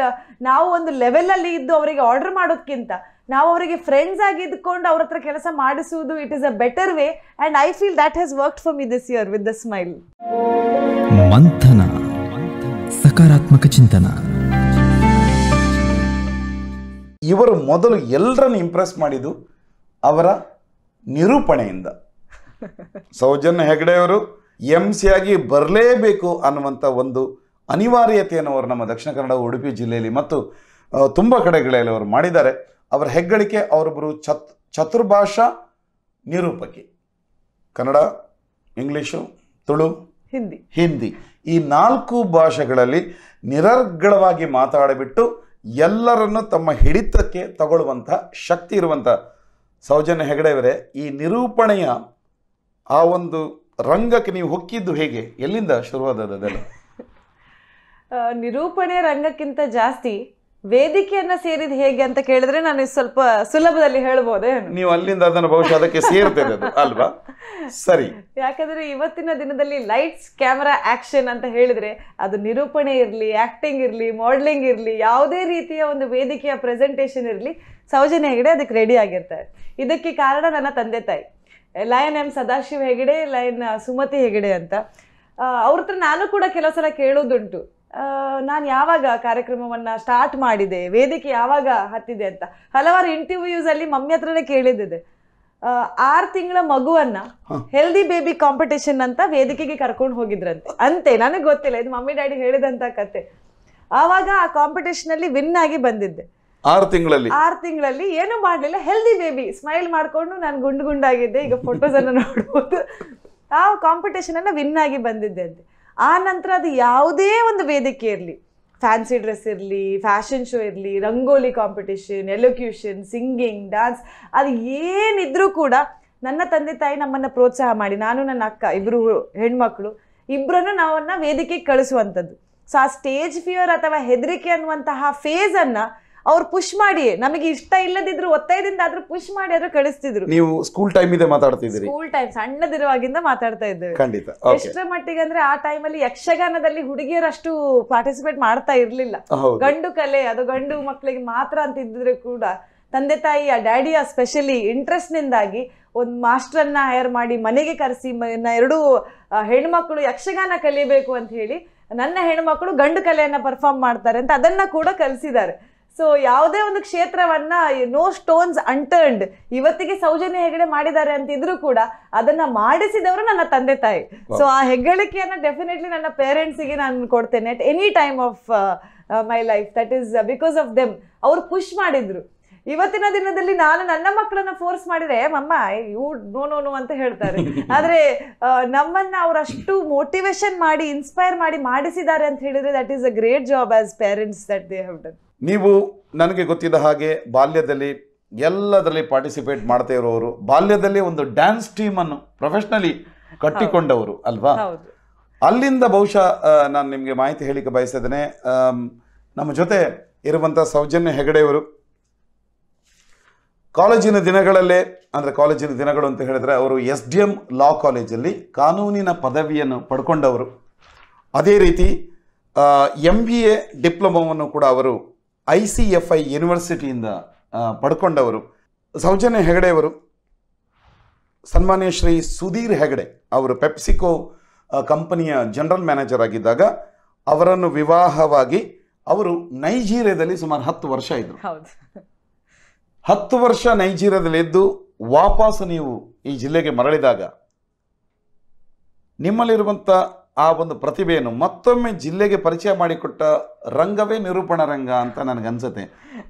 ನಾವು ಒಂದು ಲೆವೆಲಲ್ಲಿ ಇದ್ದು ಅವರಿಗೆ ಆರ್ಡರ್ ಮಾಡೋದಕ್ಕಿಂತ ನಾವು ಅವರಿಗೆ ಫ್ರೆಂಡ್ಸ್ ಆಗಿ ಇದ್ಕೊಂಡು ಅವ್ರ ಹತ್ರ ಕೆಲಸ ಮಾಡಿಸುವುದು it is a better way and I feel that has work for me this year with the smile ಮಂಥನ ಸಕಾರಾತ್ಮಕ ಚಿಂತನ ಇವರು ಮೊದಲು ಎಲ್ಲರನ್ನು ಇಂಪ್ರೆಸ್ ಮಾಡಿದ್ದು ಅವರ ನಿರೂಪಣೆಯಿಂದ ಸೌಜನ್ಯ ಹೆಗಡೆಯವರು ಎಂ ಸಿ ಆಗಿ ಬರಲೇಬೇಕು ಅನ್ನುವಂಥ ಒಂದು ಅನಿವಾರ್ಯತೆಯನ್ನು ಅವರು ನಮ್ಮ ದಕ್ಷಿಣ ಕನ್ನಡ ಉಡುಪಿ ಜಿಲ್ಲೆಯಲ್ಲಿ ಮತ್ತು ತುಂಬ ಕಡೆಗಳಲ್ಲಿ ಅವರು ಮಾಡಿದ್ದಾರೆ ಅವರ ಹೆಗ್ಗಳಿಕೆ ಅವರೊಬ್ಬರು ಚತ್ ಚತುರ್ಭಾಷಾ ನಿರೂಪಕಿ ಕನ್ನಡ ಇಂಗ್ಲೀಷು ತುಳು ಹಿಂದಿ ಹಿಂದಿ ಈ ನಾಲ್ಕು ಭಾಷೆಗಳಲ್ಲಿ ನಿರರ್ಗಳವಾಗಿ ಮಾತಾಡಿಬಿಟ್ಟು ಎಲ್ಲರನ್ನು ತಮ್ಮ ಹಿಡಿತಕ್ಕೆ ತಗೊಳ್ಳುವಂಥ ಶಕ್ತಿ ಇರುವಂಥ ಸೌಜನ್ಯ ಹೆಗಡೆಯವರೇ ಈ ನಿರೂಪಣೆಯ ಆ ಒಂದು ರಂಗಕ್ಕೆ ನೀವು ಹೊಕ್ಕಿದ್ದು ಹೇಗೆ ಎಲ್ಲಿಂದ ಶುರುವಾದದೆಲ್ಲ ನಿರೂಪಣೆ ರಂಗಕ್ಕಿಂತ ಜಾಸ್ತಿ ವೇದಿಕೆಯನ್ನ ಸೇರಿದ ಹೇಗೆ ಅಂತ ಕೇಳಿದ್ರೆ ನಾನು ಸ್ವಲ್ಪ ಸುಲಭದಲ್ಲಿ ಹೇಳ್ಬೋದೇ ನೀವು ಅಲ್ಲಿಂದ ಅದನ್ನು ಬಹುಶಃ ಅದಕ್ಕೆ ಸೇರ್ತೇನೆ ಅಲ್ವಾ ಸರಿ ಯಾಕಂದ್ರೆ ಇವತ್ತಿನ ದಿನದಲ್ಲಿ ಲೈಟ್ಸ್ ಕ್ಯಾಮರಾ ಆಕ್ಷನ್ ಅಂತ ಹೇಳಿದ್ರೆ ಅದು ನಿರೂಪಣೆ ಇರಲಿ ಆಕ್ಟಿಂಗ್ ಇರಲಿ ಮಾಡ್ಲಿಂಗ್ ಇರಲಿ ಯಾವುದೇ ರೀತಿಯ ಒಂದು ವೇದಿಕೆಯ ಪ್ರೆಸೆಂಟೇಶನ್ ಇರಲಿ ಸೌಜನ್ಯ ಹೆಗಡೆ ಅದಕ್ಕೆ ರೆಡಿ ಆಗಿರ್ತಾರೆ ಇದಕ್ಕೆ ಕಾರಣ ನನ್ನ ತಂದೆ ತಾಯಿ lion M Sadashiva Hegde lion Sumathi Hegde ಅಂತ ಅವ್ರ ಹತ್ರ ನಾನು ಕೂಡ ಕೆಲವು ಸಲ ಕೇಳೋದುಂಟು ನಾನು ಯಾವಾಗ ಕಾರ್ಯಕ್ರಮವನ್ನ ಸ್ಟಾರ್ಟ್ ಮಾಡಿದೆ ವೇದಿಕೆ ಯಾವಾಗ ಹತ್ತಿದೆ ಅಂತ ಹಲವಾರು ಇಂಟರ್ವ್ಯೂಸ್ ಅಲ್ಲಿ ಮಮ್ಮಿ ಹತ್ರನೇ ಕೇಳಿದ್ದಿದೆ ಆರು ತಿಂಗಳ ಮಗುವನ್ನ ಹೆಲ್ದಿ ಬೇಬಿ ಕಾಂಪಿಟೇಷನ್ ಅಂತ ವೇದಿಕೆಗೆ ಕರ್ಕೊಂಡು ಹೋಗಿದ್ರಂತೆ ಅಂತೆ ನನಗೆ ಗೊತ್ತಿಲ್ಲ ಇದು ಮಮ್ಮಿ ಡ್ಯಾಡಿ ಹೇಳಿದಂತ ಕತೆ ಆವಾಗ ಆ ಕಾಂಪಿಟೇಷನ್ ಅಲ್ಲಿ ವಿನ್ ಆಗಿ ಬಂದಿದ್ದೆ ಆರು ತಿಂಗಳಲ್ಲಿ ಆರು ತಿಂಗಳಲ್ಲಿ ಏನು ಮಾಡಲಿಲ್ಲ ಹೆಲ್ದಿ ಬೇಬಿ ಸ್ಮೈಲ್ ಮಾಡಿಕೊಂಡು ನಾನು ಗುಂಡು ಗುಂಡಾಗಿದ್ದೆ ಈಗ ಫೋಟೋಸ್ ಅನ್ನ ನೋಡ್ಬೋದು ಆ ಕಾಂಪಿಟೇಷನ್ ಅನ್ನ ವಿನ್ ಆಗಿ ಬಂದಿದ್ದೆ ಅಂತೆ ಆ ನಂತರ ಅದು ಯಾವುದೇ ಒಂದು ವೇದಿಕೆ ಇರಲಿ ಫ್ಯಾನ್ಸಿ ಡ್ರೆಸ್ ಇರಲಿ ಫ್ಯಾಷನ್ ಶೋ ಇರಲಿ rangoli competition elocution singing dance ಅದು ಏನಿದ್ರೂ ಕೂಡ ನನ್ನ ತಂದೆ ತಾಯಿ ನಮ್ಮನ್ನು ಪ್ರೋತ್ಸಾಹ ಮಾಡಿ ನಾನು ನನ್ನ ಅಕ್ಕ ಇಬ್ಬರು ಹೆಣ್ಮಕ್ಳು ಇಬ್ಬರನ್ನು ನಾವನ್ನು ವೇದಿಕೆಗೆ ಕಳಿಸುವಂಥದ್ದು ಸೊ ಆ ಸ್ಟೇಜ್ ಫಿಯರ್ ಅಥವಾ ಹೆದರಿಕೆ ಅನ್ನುವಂತಹ ಫೇಸನ್ನು ಅವ್ರು ಪುಷ್ ಮಾಡಿ ನಮಗೆ ಇಷ್ಟ ಇಲ್ಲದಿದ್ರು ಒತ್ತಾಯದಿಂದ ಆದ್ರೂ ಪುಷ್ ಮಾಡಿ ಆದ್ರೂ ಕಳಿಸ್ತಿದ್ರು ನೀವು ಸ್ಕೂಲ್ ಟೈಮ್ ಇದೆ ಸ್ಕೂಲ್ ಟೈಮ್ ಸಣ್ಣದಿರುವಾಗಿಂದ ಮಾತಾಡ್ತಾ ಇದ್ದೇವೆ ಖಂಡಿತ ಎಷ್ಟರ ಮಟ್ಟಿಗೆ ಅಂದ್ರೆ ಆ ಟೈಮಲ್ಲಿ ಯಕ್ಷಗಾನದಲ್ಲಿ ಹುಡುಗಿಯರಷ್ಟು ಪಾರ್ಟಿಸಿಪೇಟ್ ಮಾಡ್ತಾ ಇರ್ಲಿಲ್ಲ ಗಂಡು ಕಲೆ ಅದು ಗಂಡು ಮಕ್ಕಳಿಗೆ ಮಾತ್ರ ಅಂತ ಇದ್ದಿದ್ರೆ ಕೂಡ ತಂದೆ ತಾಯಿಯ ಡ್ಯಾಡಿಯ ಸ್ಪೆಷಲಿ ಇಂಟ್ರೆಸ್ಟ್ ನಿಂದಾಗಿ ಒಂದು ಮಾಸ್ಟ್ರನ್ನ ಹೈರ್ ಮಾಡಿ ಮನೆಗೆ ಕರೆಸಿ ಎರಡು ಹೆಣ್ಮಕ್ಳು ಯಕ್ಷಗಾನ ಕಲಿಬೇಕು ಅಂತ ಹೇಳಿ ನನ್ನ ಹೆಣ್ಮಕ್ಳು ಗಂಡು ಕಲೆಯನ್ನ ಪರ್ಫಾರ್ಮ್ ಮಾಡ್ತಾರೆ ಅಂತ ಅದನ್ನ ಕೂಡ ಕಲಿಸಿದ್ದಾರೆ ಸೊ ಯಾವುದೇ ಒಂದು ಕ್ಷೇತ್ರವನ್ನ ನೋ ಸ್ಟೋನ್ಸ್ ಅಂಟರ್ನ್ಡ್ ಇವತ್ತಿಗೆ ಸೌಜನ್ಯ ಹೆಗಡೆ ಮಾಡಿದ್ದಾರೆ ಅಂತಿದ್ರು ಕೂಡ ಅದನ್ನ ಮಾಡಿಸಿದವರು ನನ್ನ ತಂದೆ ತಾಯಿ ಸೊ ಆ ಹೆಗ್ಗಳಿಕೆಯನ್ನ ಡೆಫಿನೆಟ್ಲಿ ನನ್ನ ಪೇರೆಂಟ್ಸಿಗೆ ನಾನು ಕೊಡ್ತೇನೆ at any time of my life that is because of them ಅವ್ರು ಪುಷ್ ಮಾಡಿದ್ರು ಇವತ್ತಿನ ದಿನದಲ್ಲಿ ನಾನು ನನ್ನ ಮಕ್ಕಳನ್ನ ಫೋರ್ಸ್ ಮಾಡಿದ್ರೆ ಮಮ್ಮ ಯು ನೋ ನೋ ನೋ ಅಂತ ಹೇಳ್ತಾರೆ ಆದ್ರೆ ನಮ್ಮನ್ನ ಅವರಷ್ಟು ಅಷ್ಟು ಮೋಟಿವೇಶನ್ ಮಾಡಿ ಇನ್ಸ್ಪೈರ್ ಮಾಡಿ ಮಾಡಿಸಿದ್ದಾರೆ ಅಂತ ಹೇಳಿದ್ರೆ that is a great job as parents that they have done ನೀವು ನನಗೆ ಗೊತ್ತಿದ್ದ ಹಾಗೆ ಬಾಲ್ಯದಲ್ಲಿ ಎಲ್ಲದರಲ್ಲಿ ಪಾರ್ಟಿಸಿಪೇಟ್ ಮಾಡ್ತಾ ಇರೋರು ಬಾಲ್ಯದಲ್ಲಿ ಒಂದು ಡ್ಯಾನ್ಸ್ ಟೀಮನ್ನು ಪ್ರೊಫೆಷ್ನಲಿ ಕಟ್ಟಿಕೊಂಡವರು ಅಲ್ವಾ ಅಲ್ಲಿಂದ ಬಹುಶಃ ನಾನು ನಿಮಗೆ ಮಾಹಿತಿ ಹೇಳಿಕೆ ಬಯಸಿದ್ದೇನೆ ನಮ್ಮ ಜೊತೆ ಇರುವಂಥ ಸೌಜನ್ಯ ಹೆಗಡೆಯವರು ಕಾಲೇಜಿನ ದಿನಗಳಲ್ಲೇ ಅಂದರೆ ಕಾಲೇಜಿನ ದಿನಗಳು ಅಂತ ಹೇಳಿದರೆ ಅವರು ಎಸ್ ಡಿ ಎಂ ಲಾ ಕಾಲೇಜಲ್ಲಿ ಕಾನೂನಿನ ಪದವಿಯನ್ನು ಪಡ್ಕೊಂಡವರು ಅದೇ ರೀತಿ ಎಂ ಬಿ ಎ ಡಿಪ್ಲೊಮೊವನ್ನು ಕೂಡ ಅವರು ಐ ಸಿ ಎಫ್ ಐ ಯೂನಿವರ್ಸಿಟಿಯಿಂದ ಪಡ್ಕೊಂಡವರು ಸೌಜನ್ಯ ಹೆಗಡೆಯವರು ಸನ್ಮಾನ್ಯ ಶ್ರೀ ಸುಧೀರ್ ಹೆಗಡೆ ಅವರು ಪೆಪ್ಸಿಕೋ ಕಂಪನಿಯ ಜನರಲ್ ಮ್ಯಾನೇಜರ್ ಆಗಿದ್ದಾಗ ಅವರನ್ನು ವಿವಾಹವಾಗಿ ಅವರು ನೈಜೀರಿಯಾದಲ್ಲಿ ಸುಮಾರು ಹತ್ತು ವರ್ಷ ಇದ್ದರು ಹತ್ತು ವರ್ಷ ನೈಜೀರಿಯಾದಲ್ಲಿ ಇದ್ದು ವಾಪಸ್ ನೀವು ಈ ಜಿಲ್ಲೆಗೆ ಮರಳಿದಾಗ ನಿಮ್ಮಲ್ಲಿರುವಂಥ ಆ ಒಂದು ಪ್ರತಿಭೆಯನ್ನು ಮತ್ತೊಮ್ಮೆ ಜಿಲ್ಲೆಗೆ ಪರಿಚಯ ಮಾಡಿಕೊಟ್ಟ ರಂಗವೇ ನಿರೂಪಣ ರಂಗ ಅಂತ ನನಗೆ ಅನ್ಸುತ್ತೆ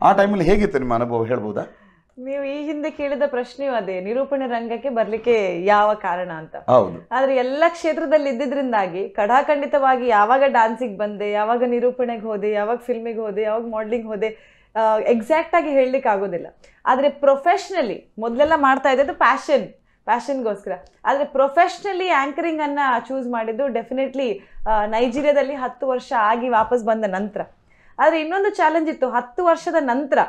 ಆ ಟೈಮಲ್ಲಿ ಹೇಗಿತ್ತು ನಿಮ್ಮ ಅನುಭವ ಹೇಳ್ಬೋದಾ ನೀವು ಈ ಹಿಂದೆ ಕೇಳಿದ ಪ್ರಶ್ನೆಯೂ ಅದೇ ನಿರೂಪಣೆ ರಂಗಕ್ಕೆ ಬರ್ಲಿಕ್ಕೆ ಯಾವ ಕಾರಣ ಅಂತ ಆದ್ರೆ ಎಲ್ಲ ಕ್ಷೇತ್ರದಲ್ಲಿ ಇದ್ದಿದ್ರಿಂದಾಗಿ ಕಡಾಖಂಡಿತವಾಗಿ ಯಾವಾಗ ಡಾನ್ಸಿಗೆ ಬಂದೆ ಯಾವಾಗ ನಿರೂಪಣೆಗೆ ಹೋದೆ ಯಾವಾಗ ಫಿಲ್ಮಿಗೆ ಹೋದೆ ಯಾವಾಗ ಮಾಡ್ಲಿಂಗ್ ಹೋದೆ ಎಕ್ಸಾಕ್ಟ್ ಆಗಿ ಹೇಳಲಿಕ್ಕೆ ಆಗೋದಿಲ್ಲ ಆದ್ರೆ ಪ್ರೊಫೆಷನಲಿ ಮೊದಲೆಲ್ಲ ಮಾಡ್ತಾ ಇದ್ದದ್ದು ಪ್ಯಾಷನ್ ಫ್ಯಾಷನ್ಗೋಸ್ಕರ ಆದರೆ ಪ್ರೊಫೆಷ್ನಲಿ ಆ್ಯಂಕರಿಂಗನ್ನು ಚೂಸ್ ಮಾಡಿದ್ದು ಡೆಫಿನೆಟ್ಲಿ ನೈಜೀರಿಯಾದಲ್ಲಿ ಹತ್ತು ವರ್ಷ ಆಗಿ ವಾಪಸ್ ಬಂದ ನಂತರ ಆದರೆ ಇನ್ನೊಂದು ಚಾಲೆಂಜ್ ಇತ್ತು ಹತ್ತು ವರ್ಷದ ನಂತರ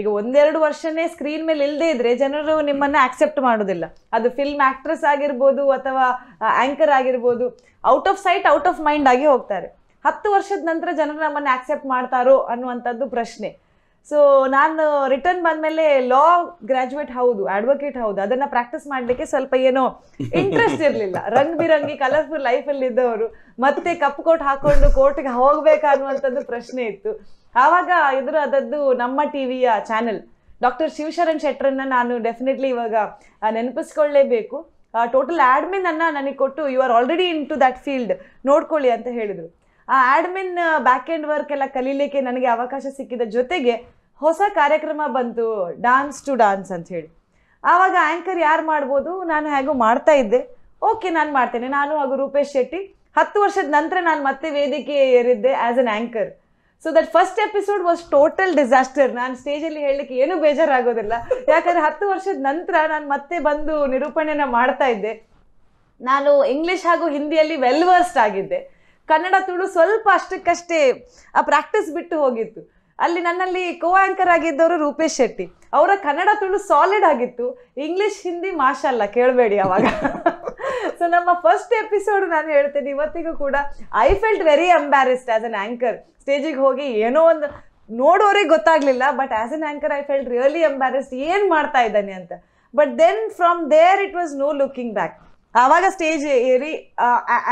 ಈಗ ಒಂದೆರಡು ವರ್ಷನೇ ಸ್ಕ್ರೀನ್ ಮೇಲೆ ಇಲ್ಲದೆ ಇದ್ರೆ ಜನರು ನಿಮ್ಮನ್ನು ಆಕ್ಸೆಪ್ಟ್ ಮಾಡೋದಿಲ್ಲ ಅದು ಫಿಲ್ಮ್ ಆ್ಯಕ್ಟ್ರೆಸ್ ಆಗಿರ್ಬೋದು ಅಥವಾ ಆ್ಯಂಕರ್ ಆಗಿರ್ಬೋದು out of sight out of mind ಆಗಿ ಹೋಗ್ತಾರೆ ಹತ್ತು ವರ್ಷದ ನಂತರ ಜನರು ನಮ್ಮನ್ನು ಆಕ್ಸೆಪ್ಟ್ ಮಾಡ್ತಾರೋ ಅನ್ನುವಂಥದ್ದು ಪ್ರಶ್ನೆ ಸೊ ನಾನು ರಿಟರ್ನ್ ಬಂದ್ಮೇಲೆ ಲಾ ಗ್ರಾಜುಯೇಟ್ ಹೌದು ಅಡ್ವೊಕೇಟ್ ಹೌದು ಅದನ್ನ ಪ್ರಾಕ್ಟೀಸ್ ಮಾಡ್ಲಿಕ್ಕೆ ಸ್ವಲ್ಪ ಏನೋ ಇಂಟ್ರೆಸ್ಟ್ ಇರಲಿಲ್ಲ ರಂಗ್ ಬಿರಂಗಿ ಕಲರ್ಫುಲ್ ಲೈಫಲ್ಲಿ ಇದ್ದವರು ಮತ್ತೆ ಕಪ್ ಕೋಟ್ ಹಾಕೊಂಡು ಕೋರ್ಟ್ಗೆ ಹೋಗ್ಬೇಕಾ ಅನ್ನುವಂಥದ್ದು ಪ್ರಶ್ನೆ ಇತ್ತು ಆವಾಗ ಎದುರು ಅದದ್ದು ನಮ್ಮ ಟಿವಿಯ ಚಾನೆಲ್ ಡಾಕ್ಟರ್ ಶಿವಶರಣ್ ಶೆಟ್ಟರನ್ನ ನಾನು ಡೆಫಿನೆಟ್ಲಿ ಇವಾಗ ನೆನಪಿಸ್ಕೊಳ್ಳೇಬೇಕು ಟೋಟಲ್ ಆಡ್ಮಿನ್ ಅನ್ನ ನನಗೆ ಕೊಟ್ಟು you are already into that field ನೋಡ್ಕೊಳ್ಳಿ ಅಂತ ಹೇಳಿದರು ಆ ಆಡ್ಮಿನ್ ಬ್ಯಾಕ್ ಎಂಡ್ ವರ್ಕ್ ಎಲ್ಲ ಕಲೀಲಿಕ್ಕೆ ನನಗೆ ಅವಕಾಶ ಸಿಕ್ಕಿದ ಜೊತೆಗೆ ಹೊಸ ಕಾರ್ಯಕ್ರಮ ಬಂತು ಡಾನ್ಸ್ ಟು ಡಾನ್ಸ್ ಅಂತ ಹೇಳಿ ಆವಾಗ ಆ್ಯಂಕರ್ ಯಾರು ಮಾಡ್ಬೋದು ನಾನು ಹೇಗೋ ಮಾಡ್ತಾ ಇದ್ದೆ ಓಕೆ ನಾನು ಮಾಡ್ತೇನೆ ನಾನು ಹಾಗೂ ರೂಪೇಶ್ ಶೆಟ್ಟಿ ಹತ್ತು ವರ್ಷದ ನಂತರ ನಾನು ಮತ್ತೆ ವೇದಿಕೆ ಏರಿದ್ದೆ as an anchor so that first episode was total disaster ನಾನು ಸ್ಟೇಜಲ್ಲಿ ಹೇಳಲಿಕ್ಕೆ ಏನೂ ಬೇಜಾರಾಗೋದಿಲ್ಲ ಯಾಕಂದರೆ ಹತ್ತು ವರ್ಷದ ನಂತರ ನಾನು ಮತ್ತೆ ಬಂದು ನಿರೂಪಣೆನ ಮಾಡ್ತಾ ಇದ್ದೆ ನಾನು ಇಂಗ್ಲೀಷ್ ಹಾಗೂ ಹಿಂದಿಯಲ್ಲಿ ವೆಲ್ ವರ್ಸ್ಡ್ ಆಗಿದ್ದೆ ಕನ್ನಡ ತುಳು ಸ್ವಲ್ಪ ಅಷ್ಟಕ್ಕಷ್ಟೇ ಆ ಪ್ರಾಕ್ಟೀಸ್ ಬಿಟ್ಟು ಹೋಗಿತ್ತು ಅಲ್ಲಿ ನನ್ನಲ್ಲಿ ಕೋ ಆಂಕರ್ ಆಗಿದ್ದವರು ರೂಪೇಶ್ ಶೆಟ್ಟಿ ಅವರ ಕನ್ನಡ ತುಳು ಸಾಲಿಡ್ ಆಗಿತ್ತು ಇಂಗ್ಲಿಷ್ ಹಿಂದಿ ಅಲ್ಲ ಕೇಳಬೇಡಿ ಅವಾಗ ಸೊ ನಮ್ಮ ಫಸ್ಟ್ ಎಪಿಸೋಡ್ ನಾನು ಹೇಳ್ತೇನೆ ಇವತ್ತಿಗೂ ಕೂಡ I felt very embarrassed as an anchor ಸ್ಟೇಜಿಗೆ ಹೋಗಿ ಏನೋ ಒಂದು ನೋಡೋರಿಗೆ ಗೊತ್ತಾಗ್ಲಿಲ್ಲ but as an anchor I felt really embarrassed ಏನು ಮಾಡ್ತಾ ಇದ್ದಾನೆ ಅಂತ but then from there it was no looking back ಆವಾಗ ಸ್ಟೇಜ್ ಏರಿ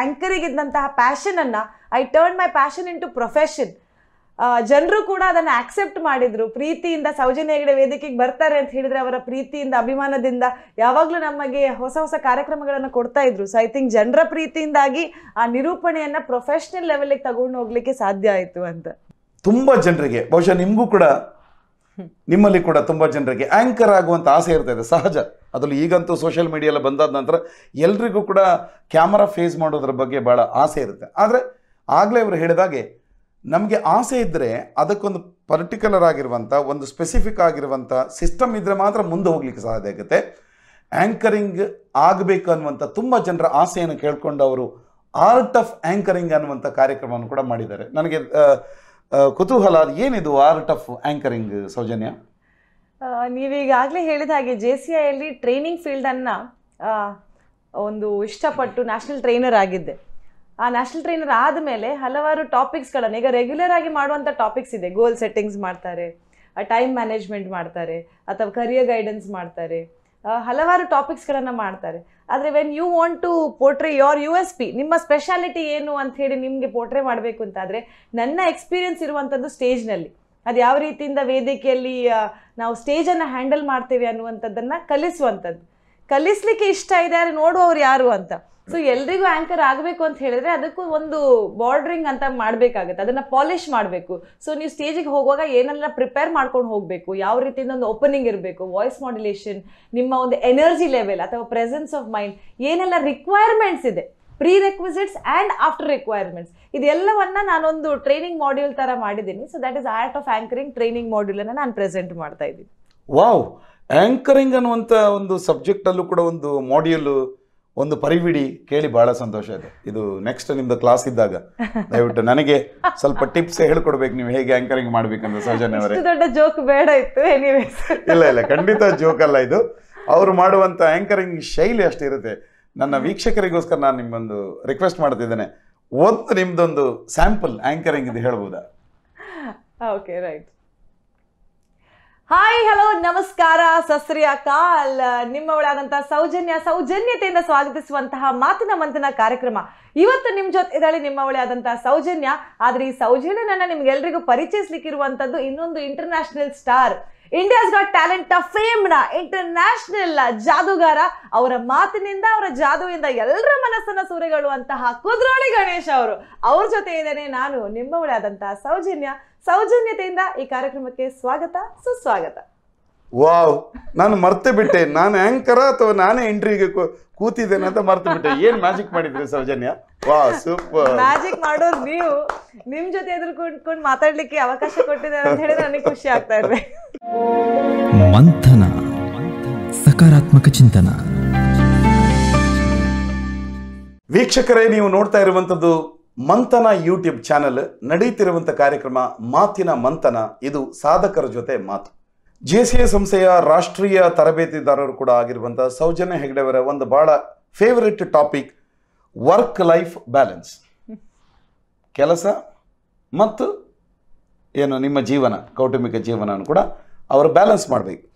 ಆಂಕರಿಗೆ ಇದ್ದಂತಹ ಪ್ಯಾಷನ್ ಅನ್ನ I turn my passion into profession ಜನರು ಕೂಡ ಅದನ್ನು ಆಕ್ಸೆಪ್ಟ್ ಮಾಡಿದ್ರು ಪ್ರೀತಿಯಿಂದ ಸೌಜನ್ಯ ಹೆಗಡೆ ವೇದಿಕೆಗೆ ಬರ್ತಾರೆ ಅಂತ ಹೇಳಿದ್ರೆ ಅವರ ಪ್ರೀತಿಯಿಂದ ಅಭಿಮಾನದಿಂದ ಯಾವಾಗಲೂ ನಮಗೆ ಹೊಸ ಹೊಸ ಕಾರ್ಯಕ್ರಮಗಳನ್ನು ಕೊಡ್ತಾ ಇದ್ರು ಸೊ ಐ ಥಿಂಕ್ ಜನರ ಪ್ರೀತಿಯಿಂದಾಗಿ ಆ ನಿರೂಪಣೆಯನ್ನು ಪ್ರೊಫೆಷ್ನಲ್ ಲೆವೆಲ್ಗೆ ತಗೊಂಡು ಹೋಗ್ಲಿಕ್ಕೆ ಸಾಧ್ಯ ಆಯಿತು ಅಂತ ತುಂಬ ಜನರಿಗೆ ಬಹುಶಃ ನಿಮಗೂ ಕೂಡ ನಿಮ್ಮಲ್ಲಿ ಕೂಡ ತುಂಬ ಜನರಿಗೆ ಆಂಕರ್ ಆಗುವಂಥ ಆಸೆ ಇರ್ತಾ ಇದೆ ಸಹಜ ಅದರಲ್ಲಿ ಈಗಂತೂ ಸೋಷಿಯಲ್ ಮೀಡಿಯೆಲ್ಲ ಬಂದಾದ ನಂತರ ಎಲ್ರಿಗೂ ಕೂಡ ಕ್ಯಾಮರಾ ಫೇಸ್ ಮಾಡೋದ್ರ ಬಗ್ಗೆ ಭಾಳ ಆಸೆ ಇರುತ್ತೆ ಆದರೆ ಆಗಲೇ ಇವರು ಹೇಳಿದಾಗೆ ನಮಗೆ ಆಸೆ ಇದ್ದರೆ ಅದಕ್ಕೊಂದು ಪರ್ಟಿಕ್ಯುಲರ್ ಆಗಿರುವಂಥ ಒಂದು ಸ್ಪೆಸಿಫಿಕ್ ಆಗಿರುವಂಥ ಸಿಸ್ಟಮ್ ಇದ್ದರೆ ಮಾತ್ರ ಮುಂದೆ ಹೋಗ್ಲಿಕ್ಕೆ ಸಾಧ್ಯ ಆಗುತ್ತೆ ಆ್ಯಂಕರಿಂಗ್ ಆಗಬೇಕು ಅನ್ನುವಂಥ ತುಂಬ ಜನರ ಆಸೆಯನ್ನು ಕೇಳ್ಕೊಂಡು ಅವರು ಆರ್ಟ್ ಆಫ್ ಆ್ಯಂಕರಿಂಗ್ ಅನ್ನುವಂಥ ಕಾರ್ಯಕ್ರಮವನ್ನು ಕೂಡ ಮಾಡಿದ್ದಾರೆ ನನಗೆ ಕುತೂಹಲ ಏನಿದು ಆರ್ಟ್ ಆಫ್ ಆ್ಯಂಕರಿಂಗ್ ಸೌಜನ್ಯ ನೀವೀಗಾಗಲೇ ಹೇಳಿದ ಹಾಗೆ ಜೆ ಸಿ ಅಲ್ಲಿ ಟ್ರೈನಿಂಗ್ ಫೀಲ್ಡನ್ನು ಒಂದು ಇಷ್ಟಪಟ್ಟು ನ್ಯಾಷನಲ್ ಟ್ರೈನರ್ ಆಗಿದ್ದೆ ಆ ನ್ಯಾಷನಲ್ ಟ್ರೈನರ್ ಆದಮೇಲೆ ಹಲವಾರು ಟಾಪಿಕ್ಸ್ಗಳನ್ನು ಈಗ ರೆಗ್ಯುಲರ್ ಆಗಿ ಮಾಡುವಂಥ ಟಾಪಿಕ್ಸ್ ಇದೆ ಗೋಲ್ ಸೆಟ್ಟಿಂಗ್ಸ್ ಮಾಡ್ತಾರೆ ಟೈಮ್ ಮ್ಯಾನೇಜ್ಮೆಂಟ್ ಮಾಡ್ತಾರೆ ಅಥವಾ ಕರಿಯರ್ ಗೈಡೆನ್ಸ್ ಮಾಡ್ತಾರೆ ಹಲವಾರು ಟಾಪಿಕ್ಸ್ಗಳನ್ನು ಮಾಡ್ತಾರೆ ಆದರೆ when you want to portray your U S P ನಿಮ್ಮ ಸ್ಪೆಷಾಲಿಟಿ ಏನು ಅಂತ ಹೇಳಿ ನಿಮಗೆ ಪೋರ್ಟ್ರೆ ಮಾಡಬೇಕು ಅಂತಾದರೆ ನನ್ನ ಎಕ್ಸ್ಪೀರಿಯನ್ಸ್ ಇರುವಂಥದ್ದು ಸ್ಟೇಜ್ನಲ್ಲಿ ಅದು ಯಾವ ರೀತಿಯಿಂದ ವೇದಿಕೆಯಲ್ಲಿ ನಾವು ಸ್ಟೇಜನ್ನು ಹ್ಯಾಂಡಲ್ ಮಾಡ್ತೀವಿ ಅನ್ನುವಂಥದ್ದನ್ನು ಕಲಿಸುವಂಥದ್ದು ಕಲಿಸ್ಲಿಕ್ಕೆ ಇಷ್ಟ ಇದೆ ಆದರೆ ನೋಡುವವ್ರು ಯಾರು ಅಂತ ಸೊ ಎಲ್ರಿಗೂ ಆ್ಯಂಕರ್ ಆಗಬೇಕು ಅಂತ ಹೇಳಿದ್ರೆ ಅದಕ್ಕೂ ಒಂದು ಬಾರ್ಡ್ರಿಂಗ್ ಅಂತ ಮಾಡಬೇಕಾಗತ್ತೆ ಅದನ್ನು ಪಾಲಿಷ್ ಮಾಡಬೇಕು ಸೊ ನೀವು ಸ್ಟೇಜಿಗೆ ಹೋಗುವಾಗ ಏನೆಲ್ಲ ಪ್ರಿಪೇರ್ ಮಾಡ್ಕೊಂಡು ಹೋಗಬೇಕು ಯಾವ ರೀತಿಯಿಂದ ಒಂದು ಓಪನಿಂಗ್ ಇರಬೇಕು ವಾಯ್ಸ್ ಮಾಡ್ಯುಲೇಷನ್ ನಿಮ್ಮ ಒಂದು ಎನರ್ಜಿ ಲೆವೆಲ್ ಅಥವಾ ಪ್ರೆಸೆನ್ಸ್ ಆಫ್ ಮೈಂಡ್ ಏನೆಲ್ಲ ರಿಕ್ವೈರ್ಮೆಂಟ್ಸ್ ಇದೆ prerequisites and after requirements ಇದೆಲ್ಲವನ್ನ ನಾನೊಂದು ಟ್ರೈನಿಂಗ್ ಮಾಡ್ಯೂಲ್ ಥರ ಮಾಡಿದ್ದೀನಿ so that is art of anchoring training ಮಾಡ್ಯೂಲನ್ನು ನಾನು ಪ್ರೆಸೆಂಟ್ ಮಾಡ್ತಾ ಇದ್ದೀನಿ ವಾವ್ ಆ್ಯಂಕರಿಂಗ್ ಅನ್ನುವಂಥ ಒಂದು ಸಬ್ಜೆಕ್ಟಲ್ಲೂ ಕೂಡ ಒಂದು ಮಾಡ್ಯೂಲು ಒಂದು ಪರಿವಿಡಿ ಕೇಳಿ ಬಹಳ ಸಂತೋಷ ಇದೆ ಇದು ನೆಕ್ಸ್ಟ್ ನಿಮ್ದು ಕ್ಲಾಸ್ ಇದ್ದಾಗ ದಯವಿಟ್ಟು ನನಗೆ ಸ್ವಲ್ಪ ಟಿಪ್ಸ್ ಹೇಳ್ಕೊಡ್ಬೇಕು ನೀವು ಹೇಗೆ ಆಂಕರಿಂಗ್ ಮಾಡ್ಬೇಕಂತ ಸೌಜನ್ಯ ಅವರೇ ದೊಡ್ಡ ಜೋಕ್ ಬೇಡ ಇತ್ತು ಇಲ್ಲ ಇಲ್ಲ ಖಂಡಿತ ಜೋಕ್ ಅಲ್ಲ ಇದು ಅವರು ಮಾಡುವಂತ ಆಂಕರಿಂಗ್ ಶೈಲಿ ಅಷ್ಟಿರುತ್ತೆ ನನ್ನ ವೀಕ್ಷಕರಿಗೋಸ್ಕರ ನಾನು ನಿಮ್ಮೊಂದು ರಿಕ್ವೆಸ್ಟ್ ಮಾಡ್ತಿದ್ದೇನೆ ಒಂದು ನಿಮ್ದೊಂದು ಸ್ಯಾಂಪಲ್ ಆಂಕರಿಂಗ್ ಇದು ಹೇಳ್ಬೋದಾ ಓಕೆ ರೈಟ್ ಹಾಯ್ ಹಲೋ ನಮಸ್ಕಾರ ಸಸ್ರಿಯಾಕಾಲ್ ನಿಮ್ಮ ಒಳಗಂತ ಸೌಜನ್ಯ ಸೌಜನ್ಯತೆಯಿಂದ ಸ್ವಾಗತಿಸುವಂತಹ ಮಾತಿನ ಮಂತನ ಕಾರ್ಯಕ್ರಮ ಇವತ್ತು ನಿಮ್ಮ ಜೊತೆ ಇದ್ದಾಳೆ ನಿಮ್ಮ ಒಳ್ಳೆ ಆದಂತ ಸೌಜನ್ಯ ಆದ್ರೆ ಈ ಸೌಜನ್ಯನನ್ನ ನಿಮ್ಗೆಲ್ರಿಗೂ ಪರಿಚಯಿಸ್ಲಿಕ್ಕಿರುವಂತದ್ದು ಇನ್ನೊಂದು international star India's got talent ನ ಇಂಟರ್ನ್ಯಾಷನಲ್ ಜಾದೂಗಾರ ಅವರ ಮಾತಿನಿಂದ ಅವರ ಜಾದುವಿಂದ ಎಲ್ಲರ ಮನಸ್ಸನ್ನ ಸೂರೆಗೊಳ್ಳುವಂತಹ ಕುದ್ರೋಳಿ ಗಣೇಶ್ ಅವರು ಅವ್ರ ಜೊತೆ ಇದ್ದೇನೆ ನಾನು ಆದಂತಹ ಸೌಜನ್ಯ ಸೌಜನ್ಯತೆಯಿಂದ ಈ ಕಾರ್ಯಕ್ರಮಕ್ಕೆ ಸ್ವಾಗತ ಸುಸ್ವಾಗತ ವಾವ್ ನಾನು ಮರ್ತೆ ಬಿಟ್ಟೆ ನಾನು ಆ್ಯಂಕರ ಅಥವಾ ನಾನೇ ಎಂಟ್ರಿಗೆ ಕೂತಿದ್ದೇನೆ ಅಂತ ಮರ್ತು ಬಿಟ್ಟೆ ಏನ್ ಮ್ಯಾಜಿಕ್ ಮಾಡಿದ್ರಿ ಸೌಜನ್ಯ ವಾ ಸೂಪರ್ ಮ್ಯಾಜಿಕ್ ಮಾಡೋದು ನೀವು ನಿಮ್ ಜೊತೆ ಎದುರು ಕೂತ್ಕೊಂಡು ಮಾತಾಡ್ಲಿಕ್ಕೆ ಅವಕಾಶ ಕೊಟ್ಟಿದ್ದಾರೆ ಅಂತ ನನಗೆ ಖುಷಿ ಆಗ್ತಾ ಇದೆ ಮಂಥನ ಸಕಾರಾತ್ಮಕ ಚಿಂತನ ವೀಕ್ಷಕರೇ ನೀವು ನೋಡ್ತಾ ಇರುವಂಥದ್ದು ಮಂಥನ ಯೂಟ್ಯೂಬ್ ಚಾನೆಲ್ ನಡೀತಿರುವಂತ ಕಾರ್ಯಕ್ರಮ ಮಾತಿನ ಮಂಥನ ಇದು ಸಾಧಕರ ಜೊತೆ ಮಾತು ಜೆ ಸಿ ಎ ಸಂಸ್ಥೆಯ ರಾಷ್ಟ್ರೀಯ ತರಬೇತಿದಾರರು ಕೂಡ ಆಗಿರುವಂಥ ಸೌಜನ್ಯ ಹೆಗಡೆಯವರ ಒಂದು ಭಾಳ favourite topic work life balance ಕೆಲಸ ಮತ್ತು ಏನು ನಿಮ್ಮ ಜೀವನ ಕೌಟುಂಬಿಕ ಜೀವನ ಕೂಡ ಅವರು ಬ್ಯಾಲೆನ್ಸ್ ಮಾಡಬೇಕು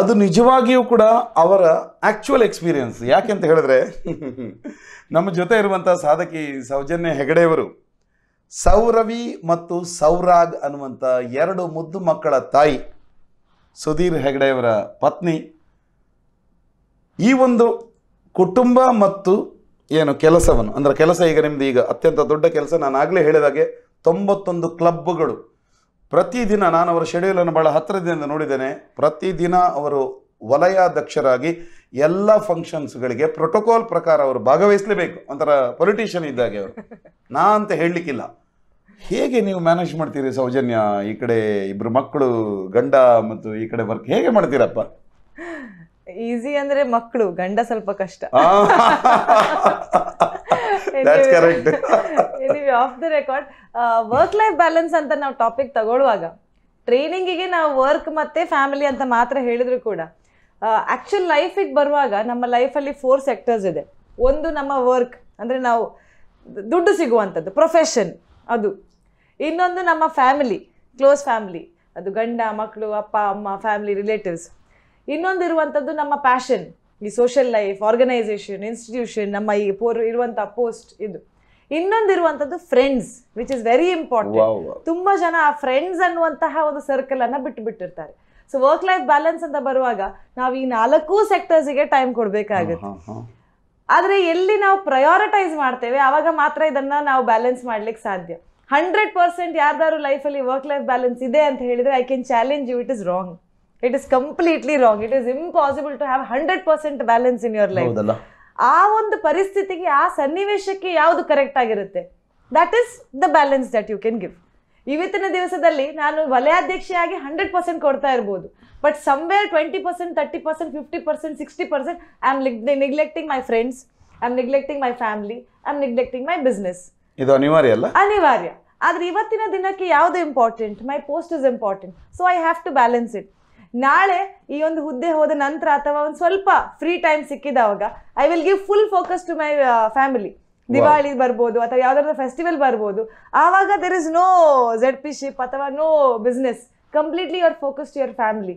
ಅದು ನಿಜವಾಗಿಯೂ ಕೂಡ ಅವರ ಆ್ಯಕ್ಚುಯಲ್ ಎಕ್ಸ್ಪೀರಿಯನ್ಸ್ ಅಂತ ಹೇಳಿದ್ರೆ ನಮ್ಮ ಜೊತೆ ಇರುವಂಥ ಸಾಧಕಿ ಸೌಜನ್ಯ ಹೆಗಡೆಯವರು ಸೌರವಿ ಮತ್ತು ಸೌರಾಗ್ ಅನ್ನುವಂಥ ಎರಡು ಮುದ್ದು ಮಕ್ಕಳ ತಾಯಿ ಸುಧೀರ್ ಹೆಗಡೆಯವರ ಪತ್ನಿ ಈ ಒಂದು ಕುಟುಂಬ ಮತ್ತು ಏನು ಕೆಲಸವನ್ನು ಅಂದರೆ ಕೆಲಸ ಈಗ ನಿಮ್ಮದು ಈಗ ಅತ್ಯಂತ ದೊಡ್ಡ ಕೆಲಸ ನಾನು ಆಗಲೇ ಹೇಳಿದಾಗೆ ತೊಂಬತ್ತೊಂದು ಕ್ಲಬ್ಗಳು ಪ್ರತಿದಿನ ನಾನು ಅವರ ಶೆಡ್ಯೂಲನ್ನು ಭಾಳ ಹತ್ತಿರದಿಂದ ನೋಡಿದ್ದೇನೆ ಪ್ರತಿದಿನ ಅವರು ವಲಯಾಧ್ಯಕ್ಷರಾಗಿ ಎಲ್ಲ ಫಂಕ್ಷನ್ಸ್ಗಳಿಗೆ ಪ್ರೋಟೋಕಾಲ್ ಪ್ರಕಾರ ಅವರು ಭಾಗವಹಿಸಲೇಬೇಕು ಒಂಥರ ಪೊಲಿಟಿಷಿಯನ್ ಇದ್ದಾಗೆ ಅವರು ನಾ ಅಂತ ಹೇಳಲಿಕ್ಕಿಲ್ಲ ಹೇಗೆ ನೀವು ಮ್ಯಾನೇಜ್ ಮಾಡ್ತೀರಿ ಸೌಜನ್ಯ ಈ ಕಡೆ ಇಬ್ರು ಮಕ್ಕಳು ಗಂಡ ಮತ್ತು ಈ ಕಡೆ ವರ್ಕ್ ಹೇಗೆ ಮಾಡ್ತೀರಪ್ಪ ಈಸಿ ಅಂದ್ರೆ ಮಕ್ಕಳು ಗಂಡ ಸ್ವಲ್ಪ ಕಷ್ಟ off the record work life balance ಅಂತ ನಾವು ಟಾಪಿಕ್ ತಗೊಳ್ಳುವಾಗ ಟ್ರೈನಿಂಗಿಗೆ ನಾವು ವರ್ಕ್ ಮತ್ತೆ ಫ್ಯಾಮಿಲಿ ಅಂತ ಮಾತ್ರ ಹೇಳಿದ್ರು ಕೂಡ ಆಕ್ಚುಲ್ ಲೈಫಿಗೆ ಬರುವಾಗ ನಮ್ಮ ಲೈಫಲ್ಲಿ ಫೋರ್ ಸೆಕ್ಟರ್ಸ್ ಇದೆ ಒಂದು ನಮ್ಮ ವರ್ಕ್ ಅಂದ್ರೆ ನಾವು ದುಡ್ಡು ಸಿಗುವಂಥದ್ದು ಪ್ರೊಫೆಷನ್ ಅದು ಇನ್ನೊಂದು ನಮ್ಮ ಫ್ಯಾಮಿಲಿ ಕ್ಲೋಸ್ ಫ್ಯಾಮಿಲಿ ಅದು ಗಂಡ ಮಕ್ಕಳು ಅಪ್ಪ ಅಮ್ಮ ಫ್ಯಾಮಿಲಿ ರಿಲೇಟಿವ್ಸ್ ಇನ್ನೊಂದು ಇರುವಂಥದ್ದು ನಮ್ಮ ಪ್ಯಾಷನ್ ಈ ಸೋಷಿಯಲ್ ಲೈಫ್ ಆರ್ಗನೈಸೇಷನ್ ಇನ್ಸ್ಟಿಟ್ಯೂಷನ್ ನಮ್ಮ ಈ ಪೋರ್ ಇರುವಂತಹ ಪೋಸ್ಟ್ ಇದು ಇರುವಂಥದ್ದು friends which is very important ತುಂಬಾ ಜನ ಆ ಫ್ರೆಂಡ್ಸ್ ಅನ್ನುವಂತಹ ಒಂದು ಸರ್ಕಲ್ ಅನ್ನ ಬಿಟ್ಟು ಬಿಟ್ಟಿರ್ತಾರೆ ಸೊ ವರ್ಕ್ ಲೈಫ್ ಬ್ಯಾಲೆನ್ಸ್ ಅಂತ ಬರುವಾಗ ನಾವು ಈ ಸೆಕ್ಟರ್ಸ್ ಸೆಕ್ಟರ್ಸ್ಗೆ ಟೈಮ್ ಕೊಡಬೇಕಾಗುತ್ತೆ ಆದರೆ ಎಲ್ಲಿ ನಾವು ಪ್ರಯಾರಿಟೈಸ್ ಮಾಡ್ತೇವೆ ಆವಾಗ ಮಾತ್ರ ಇದನ್ನ ನಾವು ಬ್ಯಾಲೆನ್ಸ್ ಮಾಡ್ಲಿಕ್ಕೆ ಸಾಧ್ಯ ಹಂಡ್ರೆಡ್ ಪರ್ಸೆಂಟ್ ಯಾರ್ದಾದ್ರು ಲೈಫಲ್ಲಿ ವರ್ಕ್ ಲೈಫ್ ಬ್ಯಾಲೆನ್ಸ್ ಇದೆ ಅಂತ ಹೇಳಿದ್ರೆ I can challenge you it is wrong it is completely wrong it is impossible to have hundred percent balance in your life ಆ ಒಂದು ಪರಿಸ್ಥಿತಿಗೆ ಆ ಸನ್ನಿವೇಶಕ್ಕೆ ಯಾವುದು ಕರೆಕ್ಟ್ ಆಗಿರುತ್ತೆ that is the balance that you can give ಇವತ್ತಿನ ದಿವಸದಲ್ಲಿ ನಾನು ವಲಯಾಧ್ಯಕ್ಷೆಯಾಗಿ ಹಂಡ್ರೆಡ್ ಪರ್ಸೆಂಟ್ ಕೊಡ್ತಾ ಇರ್ಬೋದು but somewhere twenty percent thirty percent fifty percent sixty percent I am neglecting my friends I am neglecting my family I am neglecting my business ಇದು ಅನಿವಾರ್ಯ ಅಲ್ಲ ಅನಿವಾರ್ಯ ಆದರೆ ಇವತ್ತಿನ ದಿನಕ್ಕೆ ಯಾವುದು important my post is important so I have to balance it ನಾಳೆ ಈ ಒಂದು ಹುದ್ದೆ ಹೋದ ನಂತರ ಅಥವಾ ಒಂದು ಸ್ವಲ್ಪ ಫ್ರೀ ಟೈಮ್ ಸಿಕ್ಕಿದವಾಗ I will give full focus to my family Diwali ಬರ್ಬೋದು ಅಥವಾ ಯಾವ್ದಾದ್ರು ಫೆಸ್ಟಿವಲ್ ಬರ್ಬೋದು ಆವಾಗ there is no Z P ship ಅಥವಾ no business completely your focus to your family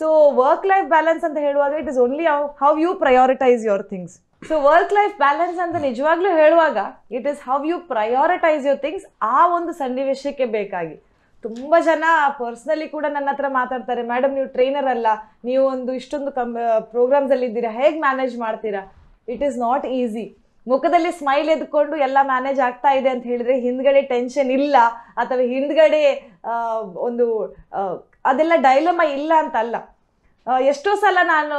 so work life balance ಅಂತ ಹೇಳುವಾಗ it is only how you prioritise your things so work life balance ಅಂತ ನಿಜವಾಗ್ಲೂ ಹೇಳುವಾಗ it is how you prioritise your things ಆ ಒಂದು ಸನ್ನಿವೇಶಕ್ಕೆ ಬೇಕಾಗಿ ತುಂಬ ಜನ ಪರ್ಸ್ನಲಿ ಕೂಡ ನನ್ನ ಹತ್ರ ಮಾತಾಡ್ತಾರೆ ಮೇಡಮ್ ನೀವು ಟ್ರೈನರ್ ಅಲ್ಲ ನೀವು ಒಂದು ಇಷ್ಟೊಂದು ಕಮ್ ಪ್ರೋಗ್ರಾಮ್ಸಲ್ಲಿ ಇದ್ದೀರಾ ಹೇಗೆ ಮ್ಯಾನೇಜ್ ಮಾಡ್ತೀರಾ ಇಟ್ ಈಸ್ ನಾಟ್ ಈಸಿ ಮುಖದಲ್ಲಿ ಸ್ಮೈಲ್ ಎದ್ಕೊಂಡು ಎಲ್ಲ ಮ್ಯಾನೇಜ್ ಆಗ್ತಾ ಇದೆ ಅಂತ ಹೇಳಿದ್ರೆ ಹಿಂದ್ಗಡೆ ಟೆನ್ಷನ್ ಇಲ್ಲ ಅಥವಾ ಹಿಂದ್ಗಡೆ ಒಂದು ಅದೆಲ್ಲ ಡೈಲಮ ಇಲ್ಲ ಅಂತಲ್ಲ ಎಷ್ಟೋ ಸಲ ನಾನು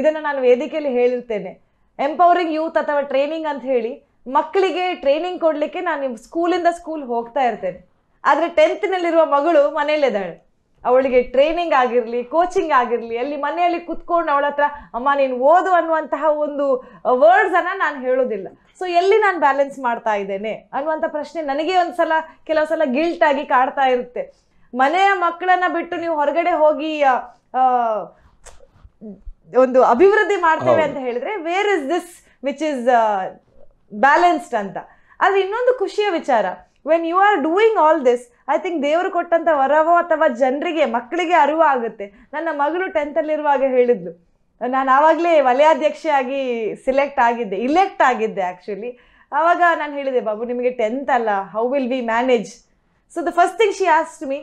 ಇದನ್ನು ನಾನು ವೇದಿಕೆಯಲ್ಲಿ ಹೇಳಿರ್ತೇನೆ ಎಂಪವರಿಂಗ್ ಯೂತ್ ಅಥವಾ ಟ್ರೈನಿಂಗ್ ಅಂತ ಹೇಳಿ ಮಕ್ಕಳಿಗೆ ಟ್ರೈನಿಂಗ್ ಕೊಡಲಿಕ್ಕೆ ನಾನು ಸ್ಕೂಲಿಂದ ಸ್ಕೂಲ್ ಹೋಗ್ತಾ ಇರ್ತೇನೆ ಆದರೆ ಟೆಂತ್ನಲ್ಲಿರುವ ಮಗಳು ಮನೆಯಲ್ಲಿದ್ದಾಳೆ ಅವಳಿಗೆ ಟ್ರೈನಿಂಗ್ ಆಗಿರಲಿ ಕೋಚಿಂಗ್ ಆಗಿರಲಿ ಅಲ್ಲಿ ಮನೆಯಲ್ಲಿ ಕುತ್ಕೊಂಡು ಅವಳ ಹತ್ರ ಅಮ್ಮ ನೀನು ಓದು ಅನ್ನುವಂತಹ ಒಂದು ವರ್ಡ್ಸನ್ನು ನಾನು ಹೇಳೋದಿಲ್ಲ ಸೊ ಎಲ್ಲಿ ನಾನು ಬ್ಯಾಲೆನ್ಸ್ ಮಾಡ್ತಾ ಇದ್ದೇನೆ ಅನ್ನುವಂಥ ಪ್ರಶ್ನೆ ನನಗೆ ಒಂದು ಸಲ ಕೆಲವು ಸಲ ಗಿಲ್ಟಾಗಿ ಕಾಡ್ತಾ ಇರುತ್ತೆ ಮನೆಯ ಮಕ್ಕಳನ್ನ ಬಿಟ್ಟು ನೀವು ಹೊರಗಡೆ ಹೋಗಿ ಒಂದು ಅಭಿವೃದ್ಧಿ ಮಾಡ್ತೇವೆ ಅಂತ ಹೇಳಿದ್ರೆ where is this which is balanced ಅಂತ ಆದ್ರೆ ಇನ್ನೊಂದು ಖುಷಿಯ ವಿಚಾರ when you are doing all this I think ದೇವರು ಕೊಟ್ಟಂತ ವರವೋ ಅಥವಾ ಜನರಿಗೆ ಮಕ್ಕಳಿಗೆ ಅರಿವು ಆಗುತ್ತೆ ನನ್ನ ಮಗಳು ಟೆಂತಲ್ಲಿರುವಾಗ ಹೇಳಿದ್ಲು ನಾನು ಆವಾಗಲೇ ವಲಯಾಧ್ಯಕ್ಷೆಯಾಗಿ ಸಿಲೆಕ್ಟ್ ಆಗಿದ್ದೆ ಇಲೆಕ್ಟ್ ಆಗಿದ್ದೆ ಆ್ಯಕ್ಚುಲಿ ಆವಾಗ ನಾನು ಹೇಳಿದೆ ಬಾಬು ನಿಮಗೆ ಟೆಂತ್ ಅಲ್ಲ how will be manage so the first thing she asked me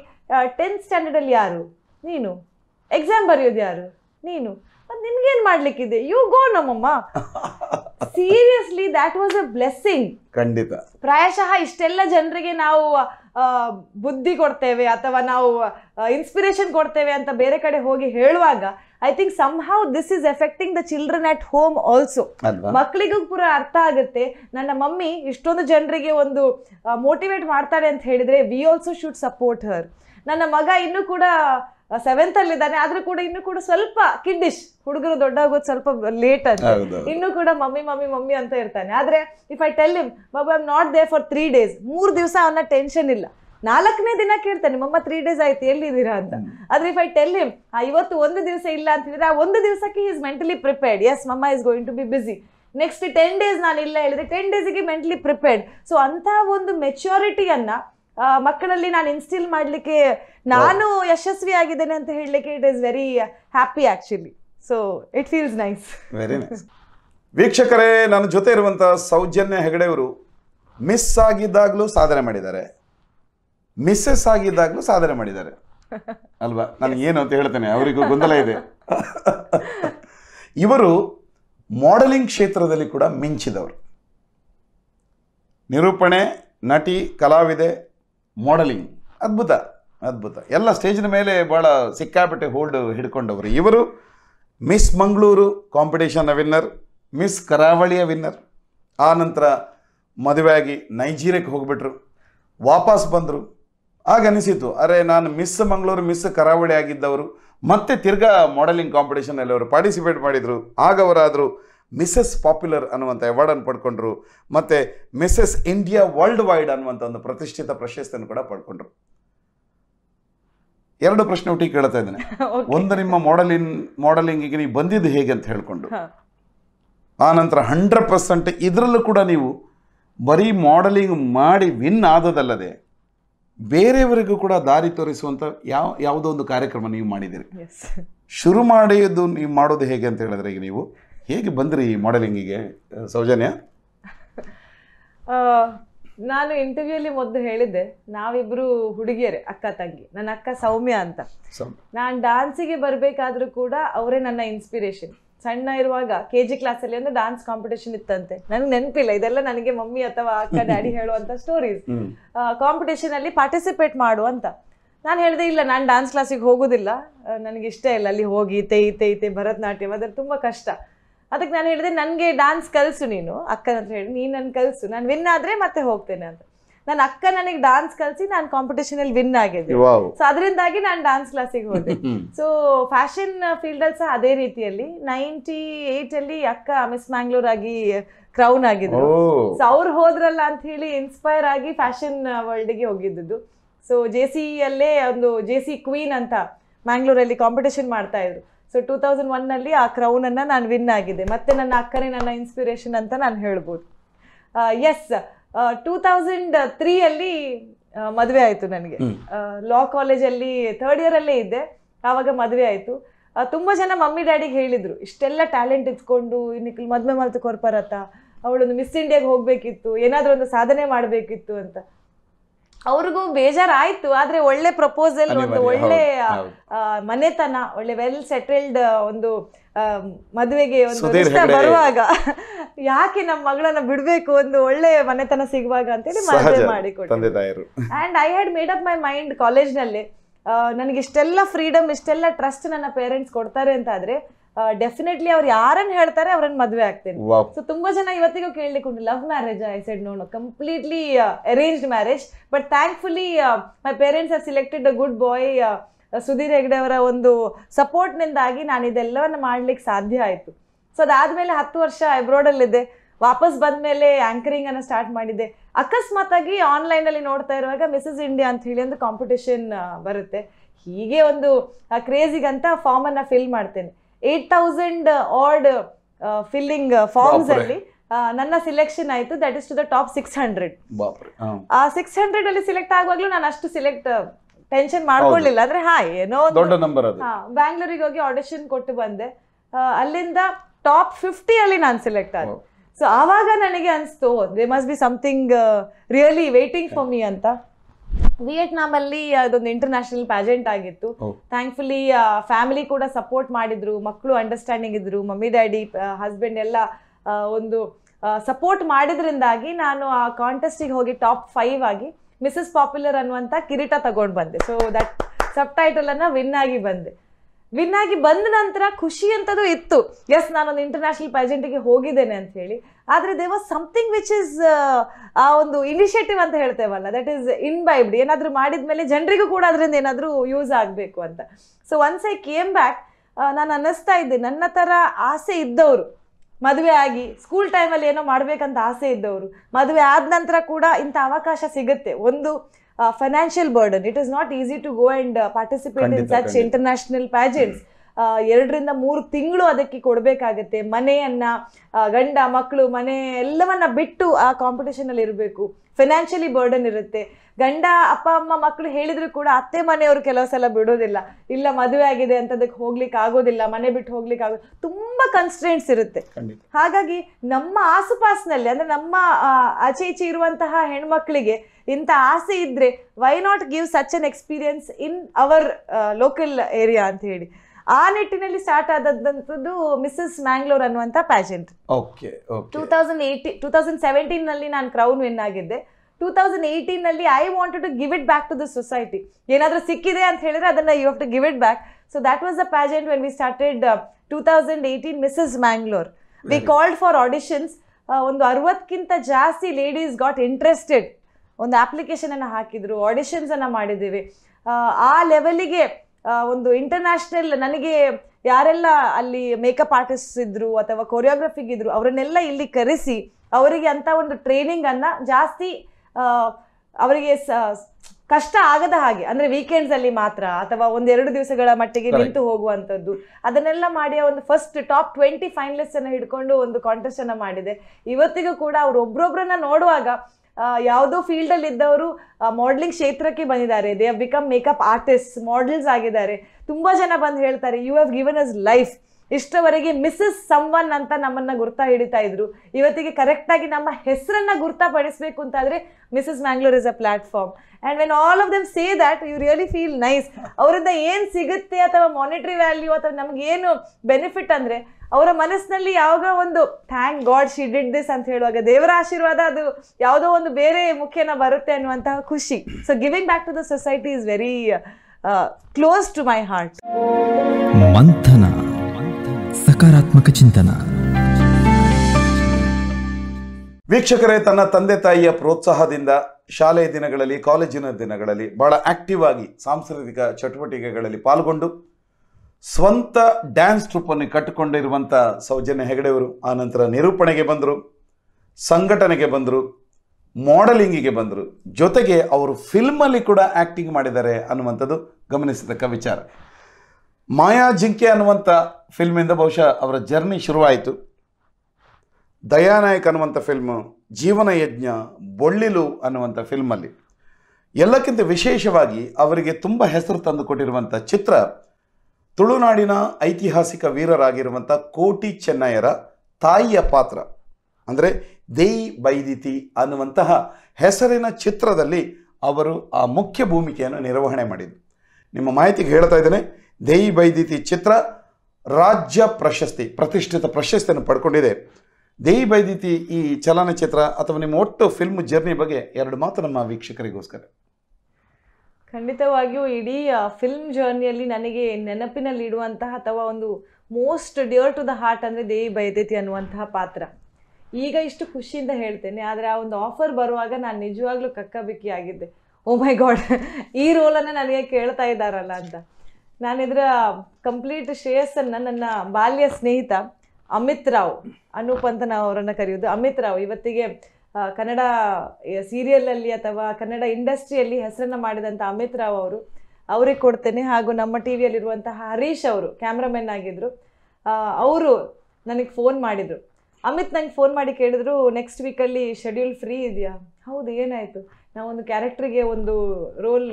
tenth ಸ್ಟ್ಯಾಂಡರ್ಡಲ್ಲಿ ಯಾರು ನೀನು ಎಕ್ಸಾಮ್ ಬರೆಯೋದು ಯಾರು ನೀನು ಮತ್ತು ನಿಮ್ಗೇನು ಮಾಡಲಿಕ್ಕಿದೆ ಯು ಗೋ ನಮ್ಮಮ್ಮ seriously that was a blessing ಖಂಡಿತ ಪ್ರಾಯಶಃ ಇಷ್ಟೆಲ್ಲ ಜನರಿಗೆ ನಾವು ಬುದ್ಧಿ ಕೊಡ್ತೇವೆ ಅಥವಾ ನಾವು ಇನ್ಸ್ಪಿರೇಷನ್ ಕೊಡ್ತೇವೆ ಅಂತ ಬೇರೆ ಕಡೆ ಹೋಗಿ ಹೇಳುವಾಗ I think somehow this is affecting the children at home also ಮಕ್ಕಳಿಗೂ ಪೂರ ಅರ್ಥ ಆಗುತ್ತೆ ನನ್ನ ಮಮ್ಮಿ ಇಷ್ಟೊಂದು ಜನರಿಗೆ ಒಂದು ಮೋಟಿವೇಟ್ ಮಾಡ್ತಾರೆ ಅಂತ ಹೇಳಿದ್ರೆ we also should support her ನನ್ನ ಮಗ ಇನ್ನೂ ಕೂಡ ಸೆವೆಂತ್ ಅಲ್ಲಿ ಇದ್ದಾನೆ ಆದ್ರೂ ಕೂಡ ಇನ್ನು ಕೂಡ ಸ್ವಲ್ಪ ಕಿಡ್ಡಿಶ್ ಹುಡುಗರು ದೊಡ್ಡ ಆಗೋದು ಸ್ವಲ್ಪ ಲೇಟ್ ಅಂತ ಇನ್ನು ಕೂಡ ಮಮ್ಮಿ ಮಮ್ಮಿ ಮಮ್ಮಿ ಅಂತ ಇರ್ತಾನೆ ಆದ್ರೆ ಇಫ್ ಐ ಟೆಲ್ ಇಮ್ ಬಾಬಾ I am not there for three days ಮೂರು ದಿವಸ ಅವನ ಟೆನ್ಷನ್ ಇಲ್ಲ ನಾಲ್ಕನೇ ದಿನ ಕೇಳ್ತಾನೆ ಮಮ್ಮ ತ್ರೀ ಡೇಸ್ ಆಯ್ತು ಎಲ್ಲಿದ್ದೀರಾ ಅಂತ ಆದ್ರೆ ಇಫ್ ಐ ಟೆಲ್ ಹಿಮ್ ಇವತ್ತು ಒಂದು ದಿವಸ ಇಲ್ಲ ಹೇಳಿದ್ರೆ ಆ ಒಂದು ದಿವಸಕ್ಕೆ is mentally prepared as mamma is going to be busy next ten days ನಾನು ಇಲ್ಲ ಹೇಳಿದ್ರೆ ಟೆನ್ ಡೇಸಿಗೆ ಮೆಂಟಲಿ ಪ್ರಿಪೇರ್ಡ್ ಸೊ ಅಂತ ಒಂದು ಮೆಚ್ಯೂರಿಟಿಯನ್ನು ಮಕ್ಕಳಲ್ಲಿ ನಾನು ಇನ್ಸ್ಟಿಲ್ ಮಾಡಲಿಕ್ಕೆ ನಾನು ಯಶಸ್ವಿ ಆಗಿದ್ದೇನೆ ಅಂತ ಹೇಳಲಿಕ್ಕೆ it is very happy actually so it feels nice very nice ವೀಕ್ಷಕರೇ ನನ್ನ ಜೊತೆ ಇರುವಂಥ ಸೌಜನ್ಯ ಹೆಗಡೆಯವರು ಮಿಸ್ ಆಗಿದ್ದಾಗಲೂ ಸಾಧನೆ ಮಾಡಿದ್ದಾರೆ ಮಿಸ್ಸಸ್ ಆಗಿದ್ದಾಗಲೂ ಸಾಧನೆ ಮಾಡಿದ್ದಾರೆ ಅಲ್ವಾ ನಾನು ಏನು ಅಂತ ಹೇಳ್ತೇನೆ ಅವರಿಗೂ ಗೊಂದಲ ಇದೆ ಇವರು ಮಾಡೆಲಿಂಗ್ ಕ್ಷೇತ್ರದಲ್ಲಿ ಕೂಡ ಮಿಂಚಿದವರು ನಿರೂಪಣೆ ನಟಿ ಕಲಾವಿದೆ ಮಾಡಲಿಂಗ್ ಅದ್ಭುತ ಅದ್ಭುತ ಎಲ್ಲ ಸ್ಟೇಜಿನ ಮೇಲೆ ಭಾಳ ಸಿಕ್ಕಾಪಟ್ಟೆ ಹೋಲ್ಡ್ ಹಿಡ್ಕೊಂಡವರು ಇವರು ಮಿಸ್ ಮಂಗಳೂರು ಕಾಂಪಿಟೇಷನ್ನ ವಿನ್ನರ್ ಮಿಸ್ ಕರಾವಳಿಯ ವಿನ್ನರ್ ಆ ನಂತರ ಮದುವೆಯಾಗಿ ನೈಜೀರಿಯಾಕ್ಕೆ ಹೋಗಿಬಿಟ್ರು ವಾಪಸ್ ಬಂದರು ಆಗ ಅನಿಸಿತು ಅರೆ ನಾನು ಮಿಸ್ ಮಂಗಳೂರು ಮಿಸ್ ಕರಾವಳಿ ಆಗಿದ್ದವರು ಮತ್ತೆ ತಿರ್ಗಾ ಮಾಡಲಿಂಗ್ ಕಾಂಪಿಟೇಷನಲ್ಲಿ ಅವರು ಪಾರ್ಟಿಸಿಪೇಟ್ ಮಾಡಿದರು ಆಗವರಾದರು ಮಿಸಸ್ ಪಾಪ್ಯುಲರ್ ಅನ್ನುವಂಥ ಅವಾರ್ಡನ್ನು ಪಡ್ಕೊಂಡ್ರು ಮತ್ತು ಮಿಸಸ್ ಇಂಡಿಯಾ ವರ್ಲ್ಡ್ ವೈಡ್ ಅನ್ನುವಂಥ ಒಂದು ಪ್ರತಿಷ್ಠಿತ ಪ್ರಶಸ್ತಿಯನ್ನು ಕೂಡ ಪಡ್ಕೊಂಡ್ರು ಎರಡು ಪ್ರಶ್ನೆ ಹುಟ್ಟಿ ಕೇಳ್ತಾ ಇದ್ದೇನೆ ಒಂದು ನಿಮ್ಮ ಮಾಡಲಿಂಗ್ ಮಾಡೆಲಿಂಗಿಗೆ ನೀವು ಬಂದಿದ್ದು ಹೇಗೆ ಅಂತ ಹೇಳಿಕೊಂಡು ಆ ನಂತರ ಹಂಡ್ರೆಡ್ ಪರ್ಸೆಂಟ್ ಇದರಲ್ಲೂ ಕೂಡ ನೀವು ಬರೀ ಮಾಡೆಲಿಂಗ್ ಮಾಡಿ ವಿನ್ ಆದದಲ್ಲದೆ ಬೇರೆಯವರಿಗೂ ಕೂಡ ದಾರಿ ತೋರಿಸುವಂಥ ಯಾವ ಯಾವುದೋ ಒಂದು ಕಾರ್ಯಕ್ರಮ ನೀವು ಮಾಡಿದ್ದೀರಿ ಶುರು ಮಾಡಿದ್ದು ನೀವು ಮಾಡೋದು ಹೇಗೆ ಅಂತ ಹೇಳಿದ್ರೆ ಈಗ ನೀವು ಹೇಗೆ ಬಂದ್ರಿ ಈ ಮಾಡೆಲಿಂಗಿಗೆ ಸೌಜನ್ಯ ನಾನು ಅಲ್ಲಿ ಮೊದಲು ಹೇಳಿದ್ದೆ ನಾವಿಬ್ರು ಹುಡುಗಿಯರೇ ಅಕ್ಕ ತಂಗಿ ನನ್ನ ಅಕ್ಕ ಸೌಮ್ಯ ಅಂತ ನಾನು ಡಾನ್ಸಿಗೆ ಬರಬೇಕಾದ್ರೂ ಕೂಡ ಅವರೇ ನನ್ನ ಇನ್ಸ್ಪಿರೇಷನ್ ಸಣ್ಣ ಇರುವಾಗ ಕೆ ಜಿ ಕ್ಲಾಸಲ್ಲಿ ಒಂದು ಡಾನ್ಸ್ ಕಾಂಪಿಟೇಷನ್ ಇತ್ತಂತೆ ನನಗೆ ನೆನಪಿಲ್ಲ ಇದೆಲ್ಲ ನನಗೆ ಮಮ್ಮಿ ಅಥವಾ ಅಕ್ಕ ಡ್ಯಾಡಿ ಹೇಳುವಂತ ಸ್ಟೋರೀಸ್ ಕಾಂಪಿಟೇಷನ್ ಅಲ್ಲಿ ಪಾರ್ಟಿಸಿಪೇಟ್ ಮಾಡು ಅಂತ ನಾನು ಹೇಳಿದೆ ಇಲ್ಲ ನಾನು ಡಾನ್ಸ್ ಕ್ಲಾಸಿಗೆ ಹೋಗೋದಿಲ್ಲ ನನಗೆ ಇಷ್ಟ ಇಲ್ಲ ಅಲ್ಲಿ ಹೋಗಿ ಈತೆ ಈತೆ ಭರತನಾಟ್ಯಂ ಅದ್ರ ತುಂಬಾ ಕಷ್ಟ ಅದಕ್ಕೆ ನಾನು ಹೇಳಿದೆ ನನಗೆ ಡಾನ್ಸ್ ಕಲಿಸು ನೀನು ಅಕ್ಕನ ಅಂತ ಹೇಳಿ ನೀನು ನನ್ನ ಕಲಿಸು ನಾನು ವಿನ್ ಆದರೆ ಮತ್ತೆ ಹೋಗ್ತೇನೆ ಅಂತ ನನ್ನ ಅಕ್ಕ ನನಗೆ ಡಾನ್ಸ್ ಕಲಿಸಿ ನಾನು ಕಾಂಪಿಟೇಷನ್ ಅಲ್ಲಿ ವಿನ್ ಆಗಿದ್ದೆ ಸೊ ಅದರಿಂದಾಗಿ ನಾನು ಡಾನ್ಸ್ ಕ್ಲಾಸಿಗೆ ಹೋದೆ ಸೊ ಫ್ಯಾಷನ್ ಫೀಲ್ಡ್ ಅಲ್ಲಿ ಸಹ ಅದೇ ರೀತಿಯಲ್ಲಿ ನೈನ್ಟಿ ಏಟ್ ಅಲ್ಲಿ ಅಕ್ಕ ಮಿಸ್ ಮ್ಯಾಂಗ್ಳೂರ್ ಆಗಿ ಕ್ರೌನ್ ಆಗಿದ್ರು ಸೊ ಅವ್ರು ಹೋದ್ರಲ್ಲ ಅಂತ ಹೇಳಿ ಇನ್ಸ್ಪೈರ್ ಆಗಿ ಫ್ಯಾಷನ್ ವರ್ಲ್ಡ್ ಗೆ ಹೋಗಿದ್ದು ಸೊ ಜೆ ಸಿ ಅಲ್ಲೇ ಒಂದು ಜೆ ಸಿ ಕ್ವೀನ್ ಅಂತ ಮ್ಯಾಂಗ್ಳೂರಲ್ಲಿ ಕಾಂಪಿಟೇಷನ್ ಮಾಡ್ತಾ ಇದ್ರು ಸೊ ಟೂ ತೌಸಂಡ್ ಒನ್ನಲ್ಲಿ ಆ ಕ್ರೌನ್ ಅನ್ನ ನಾನು ವಿನ್ ಆಗಿದೆ ಮತ್ತೆ ನನ್ನ ಅಕ್ಕನೇ ನನ್ನ ಇನ್ಸ್ಪಿರೇಷನ್ ಅಂತ ನಾನು ಹೇಳ್ಬೋದು ಎಸ್ ಟೂ ತೌಸಂಡ್ ತ್ರೀಯಲ್ಲಿ ಮದುವೆ ಆಯಿತು ನನಗೆ ಲಾ ಕಾಲೇಜಲ್ಲಿ ಥರ್ಡ್ ಅಲ್ಲೇ ಇದ್ದೆ ಆವಾಗ ಮದುವೆ ಆಯಿತು ತುಂಬ ಜನ ಮಮ್ಮಿ ಡ್ಯಾಡಿಗೆ ಹೇಳಿದ್ರು ಇಷ್ಟೆಲ್ಲ ಟ್ಯಾಲೆಂಟ್ ಇಟ್ಕೊಂಡು ಇನ್ನು ಮದುವೆ ಮಾಡ್ತು ಕೊರ್ಪರತ್ತ ಅವಳೊಂದು ಮಿಸ್ ಇಂಡಿಯಾಗೆ ಹೋಗಬೇಕಿತ್ತು ಏನಾದರೂ ಒಂದು ಸಾಧನೆ ಮಾಡಬೇಕಿತ್ತು ಅಂತ ಅವ್ರಿಗೂ ಬೇಜಾರಾಯ್ತು ಆದ್ರೆ ಒಳ್ಳೆ ಪ್ರಪೋಸಲ್ ಒಂದು ಒಳ್ಳೆ ಮನೆತನ ಒಳ್ಳೆ ವೆಲ್ ಸೆಟಲ್ಡ್ ಒಂದು ಮದುವೆಗೆ ಒಂದು ಬರುವಾಗ ಯಾಕೆ ನಮ್ಮ ಮಗಳನ್ನ ಬಿಡ್ಬೇಕು ಒಂದು ಒಳ್ಳೆ ಮನೆತನ ಸಿಗುವಾಗ ಅಂತೇಳಿ ಮದುವೆ ಮಾಡಿಕೊಟ್ಟು and I had made up my mind college ನಲ್ಲಿ ನನಗೆ ಇಷ್ಟೆಲ್ಲ ಫ್ರೀಡಮ್ ಇಷ್ಟೆಲ್ಲ ಟ್ರಸ್ಟ್ ನನ್ನ ಪೇರೆಂಟ್ಸ್ ಕೊಡ್ತಾರೆ ಅಂತಾದ್ರೆ ಡೆಫಿನೆಟ್ಲಿ ಅವ್ರು ಯಾರನ್ನ ಹೇಳ್ತಾರೆ ಅವ್ರನ್ನ ಮದುವೆ ಆಗ್ತೇನೆ ಸೊ ತುಂಬಾ ಜನ ಇವತ್ತಿಗೂ ಕೇಳಲಿಕ್ಕೆ ಉಂಟು ಲವ್ ಮ್ಯಾರೇಜ್ ಐ ಸೆಡ್ ನೋಡು completely arranged marriage but thankfully my parents are selected a good boy Sudhir Hegde ಅವರ ಒಂದು ನಿಂದಾಗಿ ನಾನು ಇದೆಲ್ಲವನ್ನ ಮಾಡ್ಲಿಕ್ಕೆ ಸಾಧ್ಯ ಆಯ್ತು ಸೊ ಅದಾದ್ಮೇಲೆ ಹತ್ತು ವರ್ಷ ಅಬ್ರೋಡಲ್ಲಿದ್ದೆ ವಾಪಸ್ ಬಂದ್ಮೇಲೆ ಆಂಕರಿಂಗ್ ಅನ್ನು ಸ್ಟಾರ್ಟ್ ಮಾಡಿದ್ದೆ ಅಕಸ್ಮಾತ್ ಆಗಿ ಅಲ್ಲಿ ನೋಡ್ತಾ ಇರುವಾಗ ಮಿಸಸ್ ಇಂಡಿಯಾ ಅಂತ ಹೇಳಿ ಒಂದು ಕಾಂಪಿಟೇಷನ್ ಬರುತ್ತೆ ಹೀಗೆ ಒಂದು ಕ್ರೇಜಿಗಂತ ಅನ್ನ ಫಿಲ್ ಮಾಡ್ತೇನೆ eight thousand odd filling forms ಅಲ್ಲಿ ನನ್ನ ಸಿಲೆಕ್ಷನ್ ಆಯ್ತು that is to the top six hundred ಆ ಸಿಕ್ಸ್ ಹಂಡ್ರೆಡ್ ಅಲ್ಲಿ ಸೆಲೆಕ್ಟ್ ಆಗುವಾಗ್ಲೂ ನಾನು ಅಷ್ಟು ಸಿಲೆಕ್ಟ್ ಟೆನ್ಷನ್ uh, ಮಾಡ್ಕೊಳ್ಳಿಲ್ಲ ಅಂದ್ರೆ ಹಾ ಏನೋ ಬ್ಯಾಂಗ್ಳೂರಿಗೆ ಹೋಗಿ ಆಡಿಷನ್ ಕೊಟ್ಟು ಬಂದೆ ಅಲ್ಲಿಂದ ಟಾಪ್ ಫಿಫ್ಟಿ ಅಲ್ಲಿ ನಾನು ಸಿಲೆಕ್ಟ್ ಆದ ಸೊ ಆವಾಗ ನನಗೆ ಅನಿಸ್ತು there must be something really waiting for me ಅಂತ ವಿಯೆಟ್ನಾಮ್ ಅಲ್ಲಿ ಅದೊಂದು ಇಂಟರ್ನ್ಯಾಷನಲ್ ಪ್ಯಾಜೆಂಟ್ ಆಗಿತ್ತು ಥ್ಯಾಂಕ್ಫುಲಿ ಫ್ಯಾಮಿಲಿ ಕೂಡ ಸಪೋರ್ಟ್ ಮಾಡಿದ್ರು ಮಕ್ಕಳು ಅಂಡರ್ಸ್ಟ್ಯಾಂಡಿಂಗ್ ಇದ್ರು ಮಮ್ಮಿ ಡ್ಯಾಡಿ ಹಸ್ಬೆಂಡ್ ಎಲ್ಲ ಒಂದು ಸಪೋರ್ಟ್ ಮಾಡಿದ್ರಿಂದಾಗಿ ನಾನು ಆ ಕಾಂಟೆಸ್ಟಿಗೆ ಹೋಗಿ ಟಾಪ್ ಫೈವ್ ಆಗಿ ಮಿಸಸ್ ಪಾಪ್ಯುಲರ್ ಅನ್ನುವಂಥ ಕಿರೀಟ ತಗೊಂಡು ಬಂದೆ ಸೊ ದಟ್ ಸಬ್ ಟೈಟಲ್ ಅನ್ನ ವಿನ್ ಆಗಿ ಬಂದೆ ವಿನ್ ಆಗಿ ಬಂದ ನಂತರ ಖುಷಿ ಅಂತದ್ದು ಇತ್ತು ಎಸ್ ನಾನೊಂದು ಇಂಟರ್ನ್ಯಾಷನಲ್ ಪ್ಯಾಜೆಂಟಿಗೆ ಹೋಗಿದ್ದೇನೆ ಅಂತ ಹೇಳಿ ಆದರೆ they was something which is ಆ ಒಂದು ಇನಿಷಿಯೇಟಿವ್ ಅಂತ ಹೇಳ್ತೇವಲ್ಲ ದಟ್ ಈಸ್ ಇನ್ಬೈಬ್ಡ್ ಏನಾದರೂ ಮಾಡಿದ ಮೇಲೆ ಜನರಿಗೂ ಕೂಡ ಅದರಿಂದ ಏನಾದರೂ ಯೂಸ್ ಆಗಬೇಕು ಅಂತ so once I came back ನಾನು ಅನ್ನಿಸ್ತಾ ಇದ್ದೆ ನನ್ನ ಥರ ಆಸೆ ಇದ್ದವರು ಮದುವೆ ಆಗಿ ಸ್ಕೂಲ್ ಟೈಮಲ್ಲಿ ಏನೋ ಮಾಡಬೇಕಂತ ಆಸೆ ಇದ್ದವರು ಮದುವೆ ಆದ ನಂತರ ಕೂಡ ಇಂಥ ಅವಕಾಶ ಸಿಗುತ್ತೆ ಒಂದು financial burden it is not easy to go and participate in such international pageants ಎರಡರಿಂದ ಮೂರು ತಿಂಗಳು ಅದಕ್ಕೆ ಕೊಡಬೇಕಾಗತ್ತೆ ಮನೆಯನ್ನ ಗಂಡ ಮಕ್ಕಳು ಮನೆ ಎಲ್ಲವನ್ನ ಬಿಟ್ಟು ಆ ಕಾಂಪಿಟೇಷನಲ್ಲಿ ಇರಬೇಕು ಫೈನಾನ್ಷಿಯಲಿ ಬರ್ಡನ್ ಇರುತ್ತೆ ಗಂಡ ಅಪ್ಪ ಅಮ್ಮ ಮಕ್ಕಳು ಹೇಳಿದ್ರು ಕೂಡ ಅತ್ತೆ ಮನೆಯವರು ಕೆಲವು ಸಲ ಬಿಡೋದಿಲ್ಲ ಇಲ್ಲ ಮದುವೆ ಆಗಿದೆ ಅಂತದಕ್ಕೆ ಹೋಗ್ಲಿಕ್ಕೆ ಆಗೋದಿಲ್ಲ ಮನೆ ಬಿಟ್ಟು ಹೋಗ್ಲಿಕ್ಕೆ ಆಗೋದು ತುಂಬಾ ಕನ್ಸ್ಟ್ರೆಂಟ್ಸ್ ಇರುತ್ತೆ ಹಾಗಾಗಿ ನಮ್ಮ ಆಸುಪಾಸಿನಲ್ಲಿ ಅಂದ್ರೆ ನಮ್ಮ ಆಚೆ ಈಚೆ ಇರುವಂತಹ ಹೆಣ್ಮಕ್ಳಿಗೆ ಇಂಥ ಆಸೆ ಇದ್ರೆ why not give such an experience in our local area ಅಂತ ಹೇಳಿ ಆ ನಿಟ್ಟಿನಲ್ಲಿ ಸ್ಟಾರ್ಟ್ ಆದದ್ದು ಮಿಸಸ್ ಮ್ಯಾಂಗ್ಳೂರ್ ಅನ್ನುವಂಥ pageant two thousand eighty two thousand ಸೆವೆಂಟೀನಲ್ಲಿ ನಲ್ಲಿ ನಾನು ಕ್ರೌನ್ ವಿನ್ ಆಗಿದ್ದೆ ಟೂ ತೌಸಂಡ್ ಏಯ್ಟೀನ್ ನಲ್ಲಿ I wanted to give it back to the society ಏನಾದರೂ ಸಿಕ್ಕಿದೆ ಅಂತ ಹೇಳಿದ್ರೆ ಅದನ್ನ you have to give it back so that was the pageant when we started two thousand eighteen Mrs Mangalore we called for auditions ಒಂದು ಅರವತ್ತಕ್ಕಿಂತ ಜಾಸ್ತಿ ladies got interested ಒಂದು application ಅನ್ನು ಹಾಕಿದ್ರು ಆಡಿಷನ್ಸ್ ಅನ್ನು ಮಾಡಿದ್ದೀವಿ uh, ಆ ಲೆವೆಲಿಗೆ ಒಂದು ಇಂಟರ್ನ್ಯಾಷನಲ್ ನನಗೆ ಯಾರೆಲ್ಲ ಅಲ್ಲಿ ಮೇಕಪ್ ಆರ್ಟಿಸ್ಟ್ ಇದ್ರು ಅಥವಾ ಇದ್ರು ಅವರನ್ನೆಲ್ಲ ಇಲ್ಲಿ ಕರೆಸಿ ಅವರಿಗೆ ಅಂತ ಒಂದು ಟ್ರೈನಿಂಗ್ ಅನ್ನ ಜಾಸ್ತಿ ಅವರಿಗೆ ಕಷ್ಟ ಆಗದ ಹಾಗೆ ಅಂದ್ರೆ ವೀಕೆಂಡ್ಸ್ ಅಲ್ಲಿ ಮಾತ್ರ ಅಥವಾ ಒಂದೆರಡು ದಿವಸಗಳ ಮಟ್ಟಿಗೆ ನಿಂತು ಹೋಗುವಂತದ್ದು ಅದನ್ನೆಲ್ಲ ಮಾಡಿ ಒಂದು ಫಸ್ಟ್ ಟಾಪ್ ಟ್ವೆಂಟಿ ಫೈನಲಿಸ್ಟ್ ಅನ್ನ ಹಿಡ್ಕೊಂಡು ಒಂದು ಕಾಂಟೆಸ್ಟ್ ಅನ್ನ ಮಾಡಿದೆ ಇವತ್ತಿಗೂ ಕೂಡ ಅವ್ರು ಒಬ್ರೊಬ್ರನ್ನ ನೋಡುವಾಗ ಯಾವುದೋ ಫೀಲ್ಡಲ್ಲಿ ಇದ್ದವರು ಮಾಡಲಿಂಗ್ ಕ್ಷೇತ್ರಕ್ಕೆ ಬಂದಿದ್ದಾರೆ they have become makeup artist models ಆಗಿದ್ದಾರೆ ತುಂಬ ಜನ ಬಂದು ಹೇಳ್ತಾರೆ you have given us life ಇಷ್ಟವರೆಗೆ ಮಿಸ್ಸಸ್ ಸಮ್ವನ್ ಅಂತ ನಮ್ಮನ್ನ ಗುರ್ತಾ ಹಿಡಿತಾ ಇದ್ರು ಇವತ್ತಿಗೆ ಕರೆಕ್ಟ್ ಆಗಿ ನಮ್ಮ ಹೆಸರನ್ನು ಅಂತ ಆದ್ರೆ Mrs Mangalore is a platform and when all of them say that you really feel nice ಅವರಿಂದ ಏನು ಸಿಗುತ್ತೆ ಅಥವಾ ಮಾನಿಟ್ರಿ ವ್ಯಾಲ್ಯೂ ಅಥವಾ ಏನು ಬೆನಿಫಿಟ್ ಅಂದ್ರೆ ಅವರ ಮನಸ್ಸಿನಲ್ಲಿ ಯಾವಾಗ ಒಂದು thank God she did this ಅಂತ ಹೇಳುವಾಗ ದೇವರ ಆಶೀರ್ವಾದ ಅದು ಯಾವುದೋ ಒಂದು ಬೇರೆ ಮುಖ್ಯನ ಬರುತ್ತೆ ಅನ್ನುವಂತಹ ಖುಷಿ so giving back to the society is very close to my heart ಮಂಥನ ಸಕಾರಾತ್ಮಕ ಚಿಂತನ ವೀಕ್ಷಕರೇ ತನ್ನ ತಂದೆ ತಾಯಿಯ ಪ್ರೋತ್ಸಾಹದಿಂದ ಶಾಲೆಯ ದಿನಗಳಲ್ಲಿ ಕಾಲೇಜಿನ ದಿನಗಳಲ್ಲಿ ಬಹಳ ಆಕ್ಟಿವ್ ಆಗಿ ಸಾಂಸ್ಕೃತಿಕ ಚಟುವಟಿಕೆಗಳಲ್ಲಿ ಪಾಲ್ಗೊಂಡು ಸ್ವಂತ ಡ್ಯಾನ್ಸ್ ಟ್ರೂಪನ್ನು ಕಟ್ಟಿಕೊಂಡಿರುವಂಥ ಸೌಜನ್ಯ ಹೆಗಡೆಯವರು ಆನಂತರ ನಿರೂಪಣೆಗೆ ಬಂದರು ಸಂಘಟನೆಗೆ ಬಂದರು ಮಾಡಲಿಂಗಿಗೆ ಬಂದರು ಜೊತೆಗೆ ಅವರು ಫಿಲ್ಮಲ್ಲಿ ಕೂಡ ಆ್ಯಕ್ಟಿಂಗ್ ಮಾಡಿದ್ದಾರೆ ಅನ್ನುವಂಥದ್ದು ಗಮನಿಸತಕ್ಕ ವಿಚಾರ ಮಾಯಾ ಜಿಂಕೆ ಅನ್ನುವಂಥ ಫಿಲ್ಮಿಂದ ಬಹುಶಃ ಅವರ ಜರ್ನಿ ಶುರುವಾಯಿತು ದಯಾನಾಯಕ್ ಅನ್ನುವಂಥ ಜೀವನ ಯಜ್ಞ ಬೊಳ್ಳಿಲು ಅನ್ನುವಂಥ ಫಿಲ್ಮಲ್ಲಿ ಎಲ್ಲಕ್ಕಿಂತ ವಿಶೇಷವಾಗಿ ಅವರಿಗೆ ತುಂಬ ಹೆಸರು ತಂದುಕೊಟ್ಟಿರುವಂಥ ಚಿತ್ರ ತುಳುನಾಡಿನ ಐತಿಹಾಸಿಕ ವೀರರಾಗಿರುವಂಥ ಕೋಟಿ ಚೆನ್ನಯ್ಯರ ತಾಯಿಯ ಪಾತ್ರ ಅಂದರೆ ದೇಯಿ ಬೈದಿತಿ ಅನ್ನುವಂತಹ ಹೆಸರಿನ ಚಿತ್ರದಲ್ಲಿ ಅವರು ಆ ಮುಖ್ಯ ಭೂಮಿಕೆಯನ್ನು ನಿರ್ವಹಣೆ ಮಾಡಿದರು ನಿಮ್ಮ ಮಾಹಿತಿಗೆ ಹೇಳ್ತಾ ಇದ್ದೇನೆ ದೇಯಿ ಬೈದಿತಿ ಚಿತ್ರ ರಾಜ್ಯ ಪ್ರಶಸ್ತಿ ಪ್ರತಿಷ್ಠಿತ ಪ್ರಶಸ್ತಿಯನ್ನು ಪಡ್ಕೊಂಡಿದೆ ದೇಯಿ ಬೈದಿತಿ ಈ ಚಲನಚಿತ್ರ ಅಥವಾ ನಿಮ್ಮ ಒಟ್ಟು ಫಿಲ್ಮ್ ಜರ್ನಿ ಬಗ್ಗೆ ಎರಡು ಮಾತು ನಮ್ಮ ವೀಕ್ಷಕರಿಗೋಸ್ಕರ ಖಂಡಿತವಾಗಿಯೂ ಇಡೀ ಫಿಲ್ಮ್ ಜರ್ನಿಯಲ್ಲಿ ನನಗೆ ನೆನಪಿನಲ್ಲಿಡುವಂತಹ ಅಥವಾ ಒಂದು most dear to the heart ಅಂದರೆ ದೇವಿ ಬೈದೈತಿ ಅನ್ನುವಂತಹ ಪಾತ್ರ ಈಗ ಇಷ್ಟು ಖುಷಿಯಿಂದ ಹೇಳ್ತೇನೆ ಆದರೆ ಆ ಒಂದು ಆಫರ್ ಬರುವಾಗ ನಾನು ನಿಜವಾಗ್ಲೂ ಕಕ್ಕಬಿಕ್ಕಿ ಆಗಿದ್ದೆ ಓ ಮೈ ಗಾಡ್ ಈ ರೋಲನ್ನು ನನಗೆ ಕೇಳ್ತಾ ಇದ್ದಾರಲ್ಲ ಅಂತ ಇದರ ಕಂಪ್ಲೀಟ್ ಶ್ರೇಯಸ್ಸನ್ನು ನನ್ನ ಬಾಲ್ಯ ಸ್ನೇಹಿತ ಅಮಿತ್ ರಾವ್ ಅನೂಪ್ ಅಂತ ನಾವು ಅವರನ್ನು ಕರೆಯೋದು ಅಮಿತ್ ರಾವ್ ಇವತ್ತಿಗೆ ಕನ್ನಡ ಸೀರಿಯಲಲ್ಲಿ ಅಥವಾ ಕನ್ನಡ ಇಂಡಸ್ಟ್ರಿಯಲ್ಲಿ ಹೆಸರನ್ನು ಮಾಡಿದಂಥ ಅಮಿತ್ ರಾವ್ ಅವರು ಅವರಿಗೆ ಕೊಡ್ತೇನೆ ಹಾಗೂ ನಮ್ಮ ಟಿ ವಿಯಲ್ಲಿರುವಂತಹ ಹರೀಶ್ ಅವರು ಕ್ಯಾಮ್ರಾಮೆನ್ ಆಗಿದ್ದರು ಅವರು ನನಗೆ ಫೋನ್ ಮಾಡಿದರು ಅಮಿತ್ ನಂಗೆ ಫೋನ್ ಮಾಡಿ ಕೇಳಿದ್ರು ನೆಕ್ಸ್ಟ್ ವೀಕಲ್ಲಿ ಶೆಡ್ಯೂಲ್ ಫ್ರೀ ಇದೆಯಾ ಹೌದು ಏನಾಯಿತು ನಾವೊಂದು ಕ್ಯಾರೆಕ್ಟ್ರಿಗೆ ಒಂದು ರೋಲ್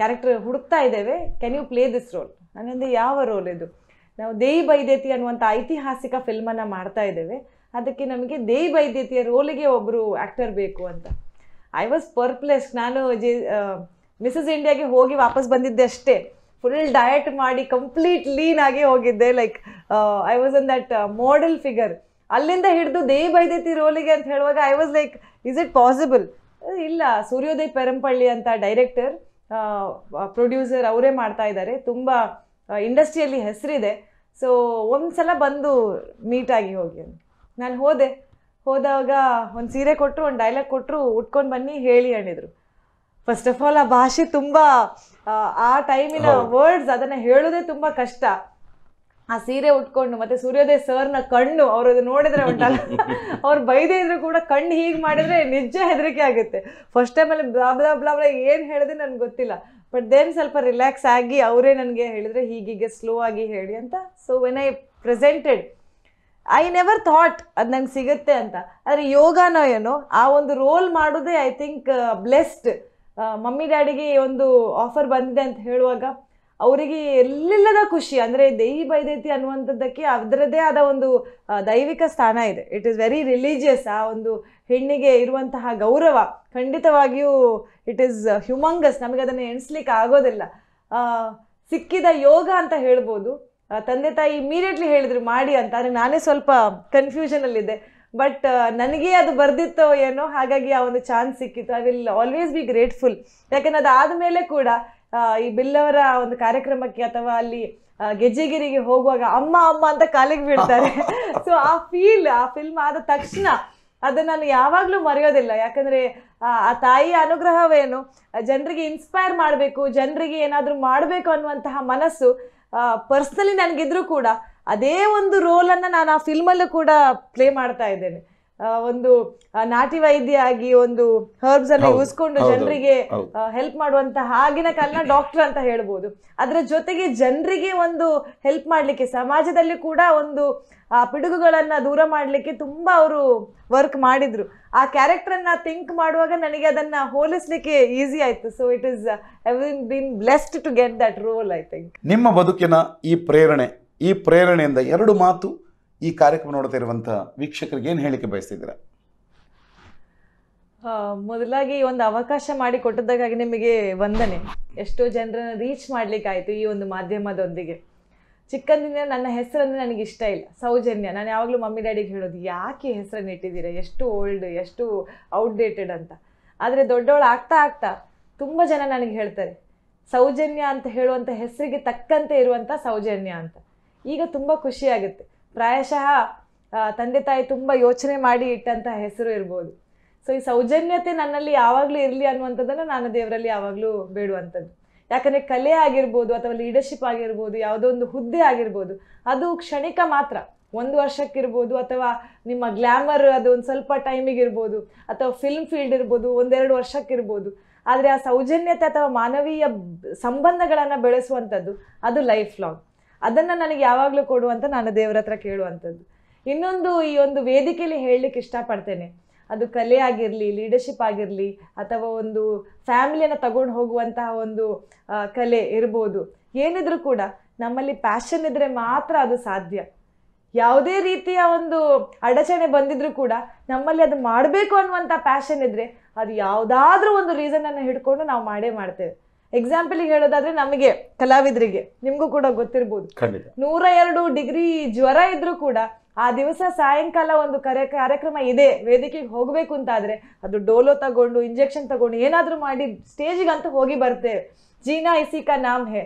ಕ್ಯಾರೆಕ್ಟರ್ ಹುಡುಕ್ತಾ ಇದ್ದೇವೆ can you play this role ನಾನಂದೆ ಯಾವ ರೋಲ್ ಇದು ನಾವು ದೇಯಿ ಬೈದೇತಿ ಅನ್ನುವಂಥ ಐತಿಹಾಸಿಕ ಫಿಲ್ಮನ್ನು ಮಾಡ್ತಾ ಇದ್ದೇವೆ ಅದಕ್ಕೆ ನಮಗೆ ದೇಹ ವೈದ್ಯತೆಯ ರೋಲಿಗೆ ಒಬ್ಬರು ಆ್ಯಕ್ಟರ್ ಬೇಕು ಅಂತ ಐ ವಾಸ್ ಪರ್ಪ್ಲೆಸ್ ನಾನು ಜೆ ಮಿಸಸ್ ಇಂಡಿಯಾಗೆ ಹೋಗಿ ವಾಪಸ್ ಬಂದಿದ್ದೆ ಅಷ್ಟೇ ಫುಲ್ ಡಯಟ್ ಮಾಡಿ ಕಂಪ್ಲೀಟ್ ಲೀನ್ ಆಗಿ ಹೋಗಿದ್ದೆ like I was on that model figure ಅಲ್ಲಿಂದ ಹಿಡಿದು ದೇಹ ವೈದ್ಯತಿ ರೋಲಿಗೆ ಅಂತ ಹೇಳುವಾಗ I was like is it possible ಇಲ್ಲ ಸೂರ್ಯೋದಯ ಪೆರಂಪಳ್ಳಿ ಅಂತ ಡೈರೆಕ್ಟರ್ ಪ್ರೊಡ್ಯೂಸರ್ ಅವರೇ ಮಾಡ್ತಾ ಇದ್ದಾರೆ ತುಂಬ ಇಂಡಸ್ಟ್ರಿಯಲ್ಲಿ ಹೆಸರಿದೆ ಸೊ ಒಂದು ಸಲ ಬಂದು ಮೀಟಾಗಿ ಹೋಗಿ ಅಂತ ನಾನು ಹೋದೆ ಹೋದಾಗ ಒಂದು ಸೀರೆ ಕೊಟ್ಟರು ಒಂದು ಡೈಲಾಗ್ ಕೊಟ್ಟರು ಉಟ್ಕೊಂಡು ಬನ್ನಿ ಹೇಳಿ ಅಂದಿದ್ರು ಫಸ್ಟ್ ಆಫ್ ಆಲ್ ಆ ಭಾಷೆ ತುಂಬ ಆ ಟೈಮಿನ ವರ್ಡ್ಸ್ ಅದನ್ನು ಹೇಳೋದೇ ತುಂಬ ಕಷ್ಟ ಆ ಸೀರೆ ಉಟ್ಕೊಂಡು ಮತ್ತೆ ಸೂರ್ಯೋದಯ ಸರ್ನ ಕಣ್ಣು ಅವ್ರು ಅದು ನೋಡಿದ್ರೆ ಉಂಟಲ್ಲ ಅವ್ರು ಬೈದೇ ಇದ್ರು ಕೂಡ ಕಣ್ಣು ಹೀಗೆ ಮಾಡಿದ್ರೆ ನಿಜ ಹೆದರಿಕೆ ಆಗುತ್ತೆ ಫಸ್ಟ್ ಟೈಮಲ್ಲಿ ಬ್ಲಾಬ್ಲಾ ಬ್ಲಾಬ್ಲಾ ಏನು ಹೇಳಿದೆ ನನಗೆ ಗೊತ್ತಿಲ್ಲ ಬಟ್ ದೆನ್ ಸ್ವಲ್ಪ ರಿಲ್ಯಾಕ್ಸ್ ಆಗಿ ಅವರೇ ನನಗೆ ಹೇಳಿದ್ರೆ ಹೀಗೀಗೆ ಸ್ಲೋ ಆಗಿ ಹೇಳಿ ಅಂತ so when I presented I never thought ಅದು ನಂಗೆ ಸಿಗುತ್ತೆ ಅಂತ ಆದರೆ ಯೋಗನೋ ಏನೋ ಆ ಒಂದು ರೋಲ್ ಮಾಡೋದೇ ಐ ಥಿಂಕ್ ಬ್ಲೆಸ್ಡ್ ಮಮ್ಮಿ ಡ್ಯಾಡಿಗೆ ಒಂದು ಆಫರ್ ಬಂದಿದೆ ಅಂತ ಹೇಳುವಾಗ ಅವರಿಗೆ ಎಲ್ಲಿಲ್ಲದ ಖುಷಿ ಅಂದರೆ ದೇಹಿ ಬೈದೈತಿ ಅನ್ನುವಂಥದ್ದಕ್ಕೆ ಅದರದ್ದೇ ಆದ ಒಂದು ದೈವಿಕ ಸ್ಥಾನ ಇದೆ ಇಟ್ ಈಸ್ ವೆರಿ ರಿಲಿಜಿಯಸ್ ಆ ಒಂದು ಹೆಣ್ಣಿಗೆ ಇರುವಂತಹ ಗೌರವ ಖಂಡಿತವಾಗಿಯೂ ಇಟ್ ಈಸ್ ಹ್ಯುಮಂಗಸ್ ನಮಗೆ ಅದನ್ನು ಎಣಿಸ್ಲಿಕ್ಕೆ ಆಗೋದಿಲ್ಲ ಸಿಕ್ಕಿದ ಯೋಗ ಅಂತ ಹೇಳ್ಬೋದು ತಂದೆ ತಾಯಿ ಇಮಿಡಿಯೇಟ್ಲಿ ಹೇಳಿದ್ರು ಮಾಡಿ ಅಂತ ಅಂದ್ರೆ ನಾನೇ ಸ್ವಲ್ಪ ಕನ್ಫ್ಯೂಷನಲ್ಲಿದ್ದೆ ಬಟ್ ನನಗೆ ಅದು ಬರ್ದಿತ್ತೋ ಏನೋ ಹಾಗಾಗಿ ಆ ಒಂದು ಚಾನ್ಸ್ ಸಿಕ್ಕಿತ್ತು I will always be grateful ಯಾಕಂದ್ರೆ ಅದಾದ ಮೇಲೆ ಕೂಡ ಈ ಬಿಲ್ಲವರ ಒಂದು ಕಾರ್ಯಕ್ರಮಕ್ಕೆ ಅಥವಾ ಅಲ್ಲಿ ಗೆಜ್ಜೆಗಿರಿಗೆ ಹೋಗುವಾಗ ಅಮ್ಮ ಅಮ್ಮ ಅಂತ ಕಾಲಿಗೆ ಬಿಡ್ತಾರೆ ಸೊ ಆ ಫೀಲ್ ಆ ಫಿಲ್ಮ್ ಆದ ತಕ್ಷಣ ಅದನ್ನ ನಾನು ಯಾವಾಗ್ಲೂ ಮರೆಯೋದಿಲ್ಲ ಯಾಕಂದ್ರೆ ಆ ತಾಯಿಯ ಅನುಗ್ರಹವೇನು ಜನರಿಗೆ ಇನ್ಸ್ಪೈರ್ ಮಾಡಬೇಕು ಜನರಿಗೆ ಏನಾದರೂ ಮಾಡಬೇಕು ಅನ್ನುವಂತಹ ಮನಸ್ಸು ಪರ್ಸ್ನಲಿ ನನಗಿದ್ರು ಕೂಡ ಅದೇ ಒಂದು ರೋಲನ್ನು ನಾನು ಆ ಫಿಲ್ಮಲ್ಲೂ ಕೂಡ ಪ್ಲೇ ಮಾಡ್ತಾ ಇದ್ದೇನೆ ಒಂದು ನಾಟಿ ವೈದ್ಯ ಆಗಿ ಒಂದು ಹರ್ಬ್ಸ್ ಅನ್ನು ಉಸ್ಕೊಂಡು ಜನರಿಗೆ ಹೆಲ್ಪ್ ಮಾಡುವಂತ ಆಗಿನ ಕಾಲನ ಡಾಕ್ಟರ್ ಅಂತ ಹೇಳ್ಬೋದು ಅದರ ಜೊತೆಗೆ ಜನರಿಗೆ ಒಂದು ಹೆಲ್ಪ್ ಮಾಡ್ಲಿಕ್ಕೆ ಸಮಾಜದಲ್ಲಿ ಕೂಡ ಒಂದು ಆ ಪಿಡುಗುಗಳನ್ನ ದೂರ ಮಾಡ್ಲಿಕ್ಕೆ ತುಂಬಾ ಅವರು ವರ್ಕ್ ಮಾಡಿದ್ರು ಆ ಕ್ಯಾರೆಕ್ಟರ್ ಅನ್ನ ಥಿಂಕ್ ಮಾಡುವಾಗ ನನಗೆ ಅದನ್ನ ಹೋಲಿಸ್ಲಿಕ್ಕೆ ಈಸಿ ಆಯ್ತು so it is been blessed to get that role I think ನಿಮ್ಮ ಬದುಕಿನ ಈ ಪ್ರೇರಣೆ ಈ ಪ್ರೇರಣೆಯಿಂದ ಎರಡು ಮಾತು ಈ ಕಾರ್ಯಕ್ರಮ ನೋಡ್ತಾ ಇರುವಂತಹ ವೀಕ್ಷಕರಿಗೆ ಏನು ಹೇಳಿಕೆ ಬಯಸ್ತಿದ್ದೀರಾ ಮೊದಲಾಗಿ ಒಂದು ಅವಕಾಶ ಮಾಡಿ ಕೊಟ್ಟದ್ದಕ್ಕಾಗಿ ನಿಮಗೆ ವಂದನೆ ಎಷ್ಟೋ ಜನರನ್ನು ರೀಚ್ ಮಾಡ್ಲಿಕ್ಕಾಯಿತು ಈ ಒಂದು ಮಾಧ್ಯಮದೊಂದಿಗೆ ಚಿಕ್ಕಂದಿನ ನನ್ನ ಹೆಸರನ್ನು ನನಗೆ ಇಷ್ಟ ಇಲ್ಲ ಸೌಜನ್ಯ ನಾನು ಯಾವಾಗಲೂ ಮಮ್ಮಿ ಡ್ಯಾಡಿಗೆ ಹೇಳೋದು ಯಾಕೆ ಹೆಸರನ್ನು ಇಟ್ಟಿದ್ದೀರಾ ಎಷ್ಟು ಓಲ್ಡ್ ಎಷ್ಟು ಔಟ್ಡೇಟೆಡ್ ಅಂತ ಆದರೆ ದೊಡ್ಡವಳು ಆಗ್ತಾ ಆಗ್ತಾ ತುಂಬ ಜನ ನನಗೆ ಹೇಳ್ತಾರೆ ಸೌಜನ್ಯ ಅಂತ ಹೇಳುವಂಥ ಹೆಸರಿಗೆ ತಕ್ಕಂತೆ ಇರುವಂಥ ಸೌಜನ್ಯ ಅಂತ ಈಗ ತುಂಬ ಖುಷಿಯಾಗುತ್ತೆ ಪ್ರಾಯಶಃ ತಂದೆ ತಾಯಿ ತುಂಬ ಯೋಚನೆ ಮಾಡಿ ಇಟ್ಟಂತಹ ಹೆಸರು ಇರ್ಬೋದು ಸೊ ಈ ಸೌಜನ್ಯತೆ ನನ್ನಲ್ಲಿ ಯಾವಾಗಲೂ ಇರಲಿ ಅನ್ನುವಂಥದ್ದನ್ನು ನಾನು ದೇವರಲ್ಲಿ ಯಾವಾಗಲೂ ಬೇಡುವಂಥದ್ದು ಯಾಕಂದರೆ ಕಲೆ ಆಗಿರ್ಬೋದು ಅಥವಾ ಲೀಡರ್ಶಿಪ್ ಆಗಿರ್ಬೋದು ಯಾವುದೋ ಒಂದು ಹುದ್ದೆ ಆಗಿರ್ಬೋದು ಅದು ಕ್ಷಣಿಕ ಮಾತ್ರ ಒಂದು ವರ್ಷಕ್ಕಿರ್ಬೋದು ಅಥವಾ ನಿಮ್ಮ ಗ್ಲ್ಯಾಮರ್ ಅದು ಒಂದು ಸ್ವಲ್ಪ ಇರ್ಬೋದು ಅಥವಾ ಫಿಲ್ಮ್ ಫೀಲ್ಡ್ ಇರ್ಬೋದು ಒಂದೆರಡು ವರ್ಷಕ್ಕಿರ್ಬೋದು ಆದರೆ ಆ ಸೌಜನ್ಯತೆ ಅಥವಾ ಮಾನವೀಯ ಸಂಬಂಧಗಳನ್ನು ಬೆಳೆಸುವಂಥದ್ದು ಅದು ಲೈಫ್ ಲಾಂಗ್ ಅದನ್ನು ನನಗೆ ಯಾವಾಗಲೂ ಕೊಡು ಅಂತ ನಾನು ದೇವ್ರ ಹತ್ರ ಕೇಳುವಂಥದ್ದು ಇನ್ನೊಂದು ಈ ಒಂದು ವೇದಿಕೆಯಲ್ಲಿ ಹೇಳಲಿಕ್ಕೆ ಇಷ್ಟಪಡ್ತೇನೆ ಅದು ಕಲೆ ಆಗಿರಲಿ ಲೀಡರ್ಶಿಪ್ ಆಗಿರಲಿ ಅಥವಾ ಒಂದು ಫ್ಯಾಮಿಲಿಯನ್ನು ತಗೊಂಡು ಹೋಗುವಂತಹ ಒಂದು ಕಲೆ ಇರ್ಬೋದು ಏನಿದ್ರೂ ಕೂಡ ನಮ್ಮಲ್ಲಿ ಪ್ಯಾಷನ್ ಇದ್ದರೆ ಮಾತ್ರ ಅದು ಸಾಧ್ಯ ಯಾವುದೇ ರೀತಿಯ ಒಂದು ಅಡಚಣೆ ಬಂದಿದ್ರೂ ಕೂಡ ನಮ್ಮಲ್ಲಿ ಅದು ಮಾಡಬೇಕು ಅನ್ನುವಂಥ ಪ್ಯಾಷನ್ ಇದ್ದರೆ ಅದು ಯಾವುದಾದ್ರೂ ಒಂದು ರೀಸನನ್ನು ಹಿಡ್ಕೊಂಡು ನಾವು ಮಾಡೇ ಮಾಡ್ತೇವೆ ಎಕ್ಸಾಂಪಲ್ಗೆ ಹೇಳೋದಾದ್ರೆ ನಮಗೆ ಕಲಾವಿದರಿಗೆ ನಿಮಗೂ ಕೂಡ ಗೊತ್ತಿರ್ಬೋದು ನೂರ ಎರಡು ಡಿಗ್ರಿ ಜ್ವರ ಇದ್ರೂ ಕೂಡ ಆ ದಿವಸ ಸಾಯಂಕಾಲ ಒಂದು ಕರೆ ಕಾರ್ಯಕ್ರಮ ಇದೆ ವೇದಿಕೆಗೆ ಹೋಗಬೇಕು ಅಂತ ಅದು ಡೋಲೋ ತಗೊಂಡು ಇಂಜೆಕ್ಷನ್ ತಗೊಂಡು ಏನಾದರೂ ಮಾಡಿ ಸ್ಟೇಜಿಗೆ ಅಂತ ಹೋಗಿ ಬರ್ತೇವೆ ಜೀನಾ ಇಸಿಕಾ ನಾಮ್ ಹೇ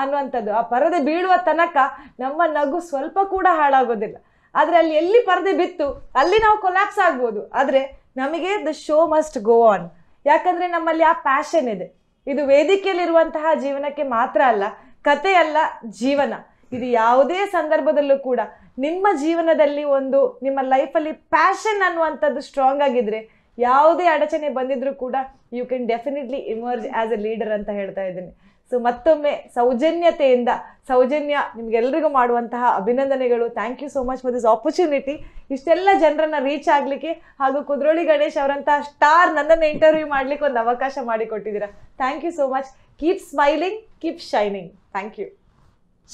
ಅನ್ನುವಂಥದ್ದು ಆ ಪರದೆ ಬೀಳುವ ತನಕ ನಮ್ಮ ನಗು ಸ್ವಲ್ಪ ಕೂಡ ಹಾಳಾಗೋದಿಲ್ಲ ಆದರೆ ಅಲ್ಲಿ ಎಲ್ಲಿ ಪರದೆ ಬಿತ್ತು ಅಲ್ಲಿ ನಾವು ಕೊಲ್ಯಾಪ್ಸ್ ಆಗ್ಬೋದು ಆದರೆ ನಮಗೆ the show must go on ಯಾಕಂದ್ರೆ ನಮ್ಮಲ್ಲಿ ಆ ಪ್ಯಾಷನ್ ಇದೆ ಇದು ವೇದಿಕೆಯಲ್ಲಿರುವಂತಹ ಜೀವನಕ್ಕೆ ಮಾತ್ರ ಅಲ್ಲ ಕಥೆ ಅಲ್ಲ ಜೀವನ ಇದು ಯಾವುದೇ ಸಂದರ್ಭದಲ್ಲೂ ಕೂಡ ನಿಮ್ಮ ಜೀವನದಲ್ಲಿ ಒಂದು ನಿಮ್ಮ ಲೈಫಲ್ಲಿ ಪ್ಯಾಷನ್ ಅನ್ನುವಂಥದ್ದು ಸ್ಟ್ರಾಂಗ್ ಆಗಿದ್ರೆ ಯಾವುದೇ ಅಡಚಣೆ ಬಂದಿದ್ರು ಕೂಡ you can definitely emerge as a leader ಅಂತ ಹೇಳ್ತಾ ಇದ್ದೀನಿ ಸೊ ಮತ್ತೊಮ್ಮೆ ಸೌಜನ್ಯತೆಯಿಂದ ಸೌಜನ್ಯ ನಿಮ್ಗೆಲ್ಲರಿಗೂ ಮಾಡುವಂತಹ ಅಭಿನಂದನೆಗಳು thank you so much for this opportunity ಇಷ್ಟೆಲ್ಲ ಜನರನ್ನು ರೀಚ್ ಆಗಲಿಕ್ಕೆ ಹಾಗೂ ಕುದ್ರೋಳಿ ಗಣೇಶ್ ಅವರಂತಹ ಸ್ಟಾರ್ ನನ್ನನ್ನು ಇಂಟರ್ವ್ಯೂ ಮಾಡಲಿಕ್ಕೆ ಒಂದು ಅವಕಾಶ ಮಾಡಿಕೊಟ್ಟಿದ್ದೀರಾ thank you so much keep smiling keep shining thank you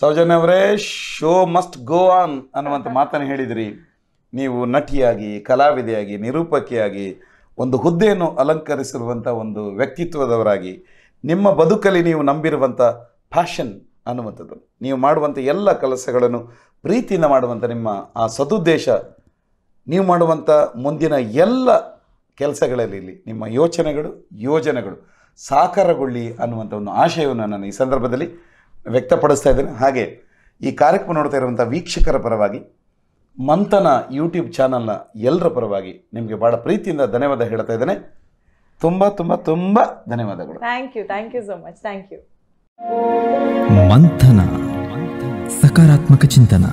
Soujanya ಅವರೇ ಶೋ ಮಸ್ಟ್ ಗೋ ಆನ್ ಅನ್ನುವಂಥ ಮಾತನ್ನು ಹೇಳಿದಿರಿ ನೀವು ನಟಿಯಾಗಿ ಕಲಾವಿದೆಯಾಗಿ ನಿರೂಪಕಿಯಾಗಿ ಒಂದು ಹುದ್ದೆಯನ್ನು ಅಲಂಕರಿಸಿರುವಂಥ ಒಂದು ವ್ಯಕ್ತಿತ್ವದವರಾಗಿ ನಿಮ್ಮ ಬದುಕಲ್ಲಿ ನೀವು ನಂಬಿರುವಂಥ ಫ್ಯಾಷನ್ ಅನ್ನುವಂಥದ್ದು ನೀವು ಮಾಡುವಂಥ ಎಲ್ಲ ಕೆಲಸಗಳನ್ನು ಪ್ರೀತಿಯಿಂದ ಮಾಡುವಂಥ ನಿಮ್ಮ ಆ ಸದುದ್ದೇಶ ನೀವು ಮಾಡುವಂಥ ಮುಂದಿನ ಎಲ್ಲ ಕೆಲಸಗಳಲ್ಲಿ ಇಲ್ಲಿ ನಿಮ್ಮ ಯೋಚನೆಗಳು ಯೋಜನೆಗಳು ಸಾಕಾರಗೊಳ್ಳಿ ಅನ್ನುವಂಥ ಒಂದು ಆಶಯವನ್ನು ನಾನು ಈ ಸಂದರ್ಭದಲ್ಲಿ ವ್ಯಕ್ತಪಡಿಸ್ತಾ ಇದ್ದೇನೆ ಹಾಗೆ ಈ ಕಾರ್ಯಕ್ರಮ ನೋಡ್ತಾ ಇರುವಂಥ ವೀಕ್ಷಕರ ಪರವಾಗಿ ಮಂಥನ ಯೂಟ್ಯೂಬ್ ಚಾನಲ್ನ ಎಲ್ಲರ ಪರವಾಗಿ ನಿಮಗೆ ಭಾಳ ಪ್ರೀತಿಯಿಂದ ಧನ್ಯವಾದ ಹೇಳ್ತಾ ಇದ್ದೇನೆ ತುಂಬ ತುಂಬ ತುಂಬ ಧನ್ಯವಾದಗಳು thank you thank you so much thank you ಮಂಥನ ಸಕಾರಾತ್ಮಕ ಚಿಂತನ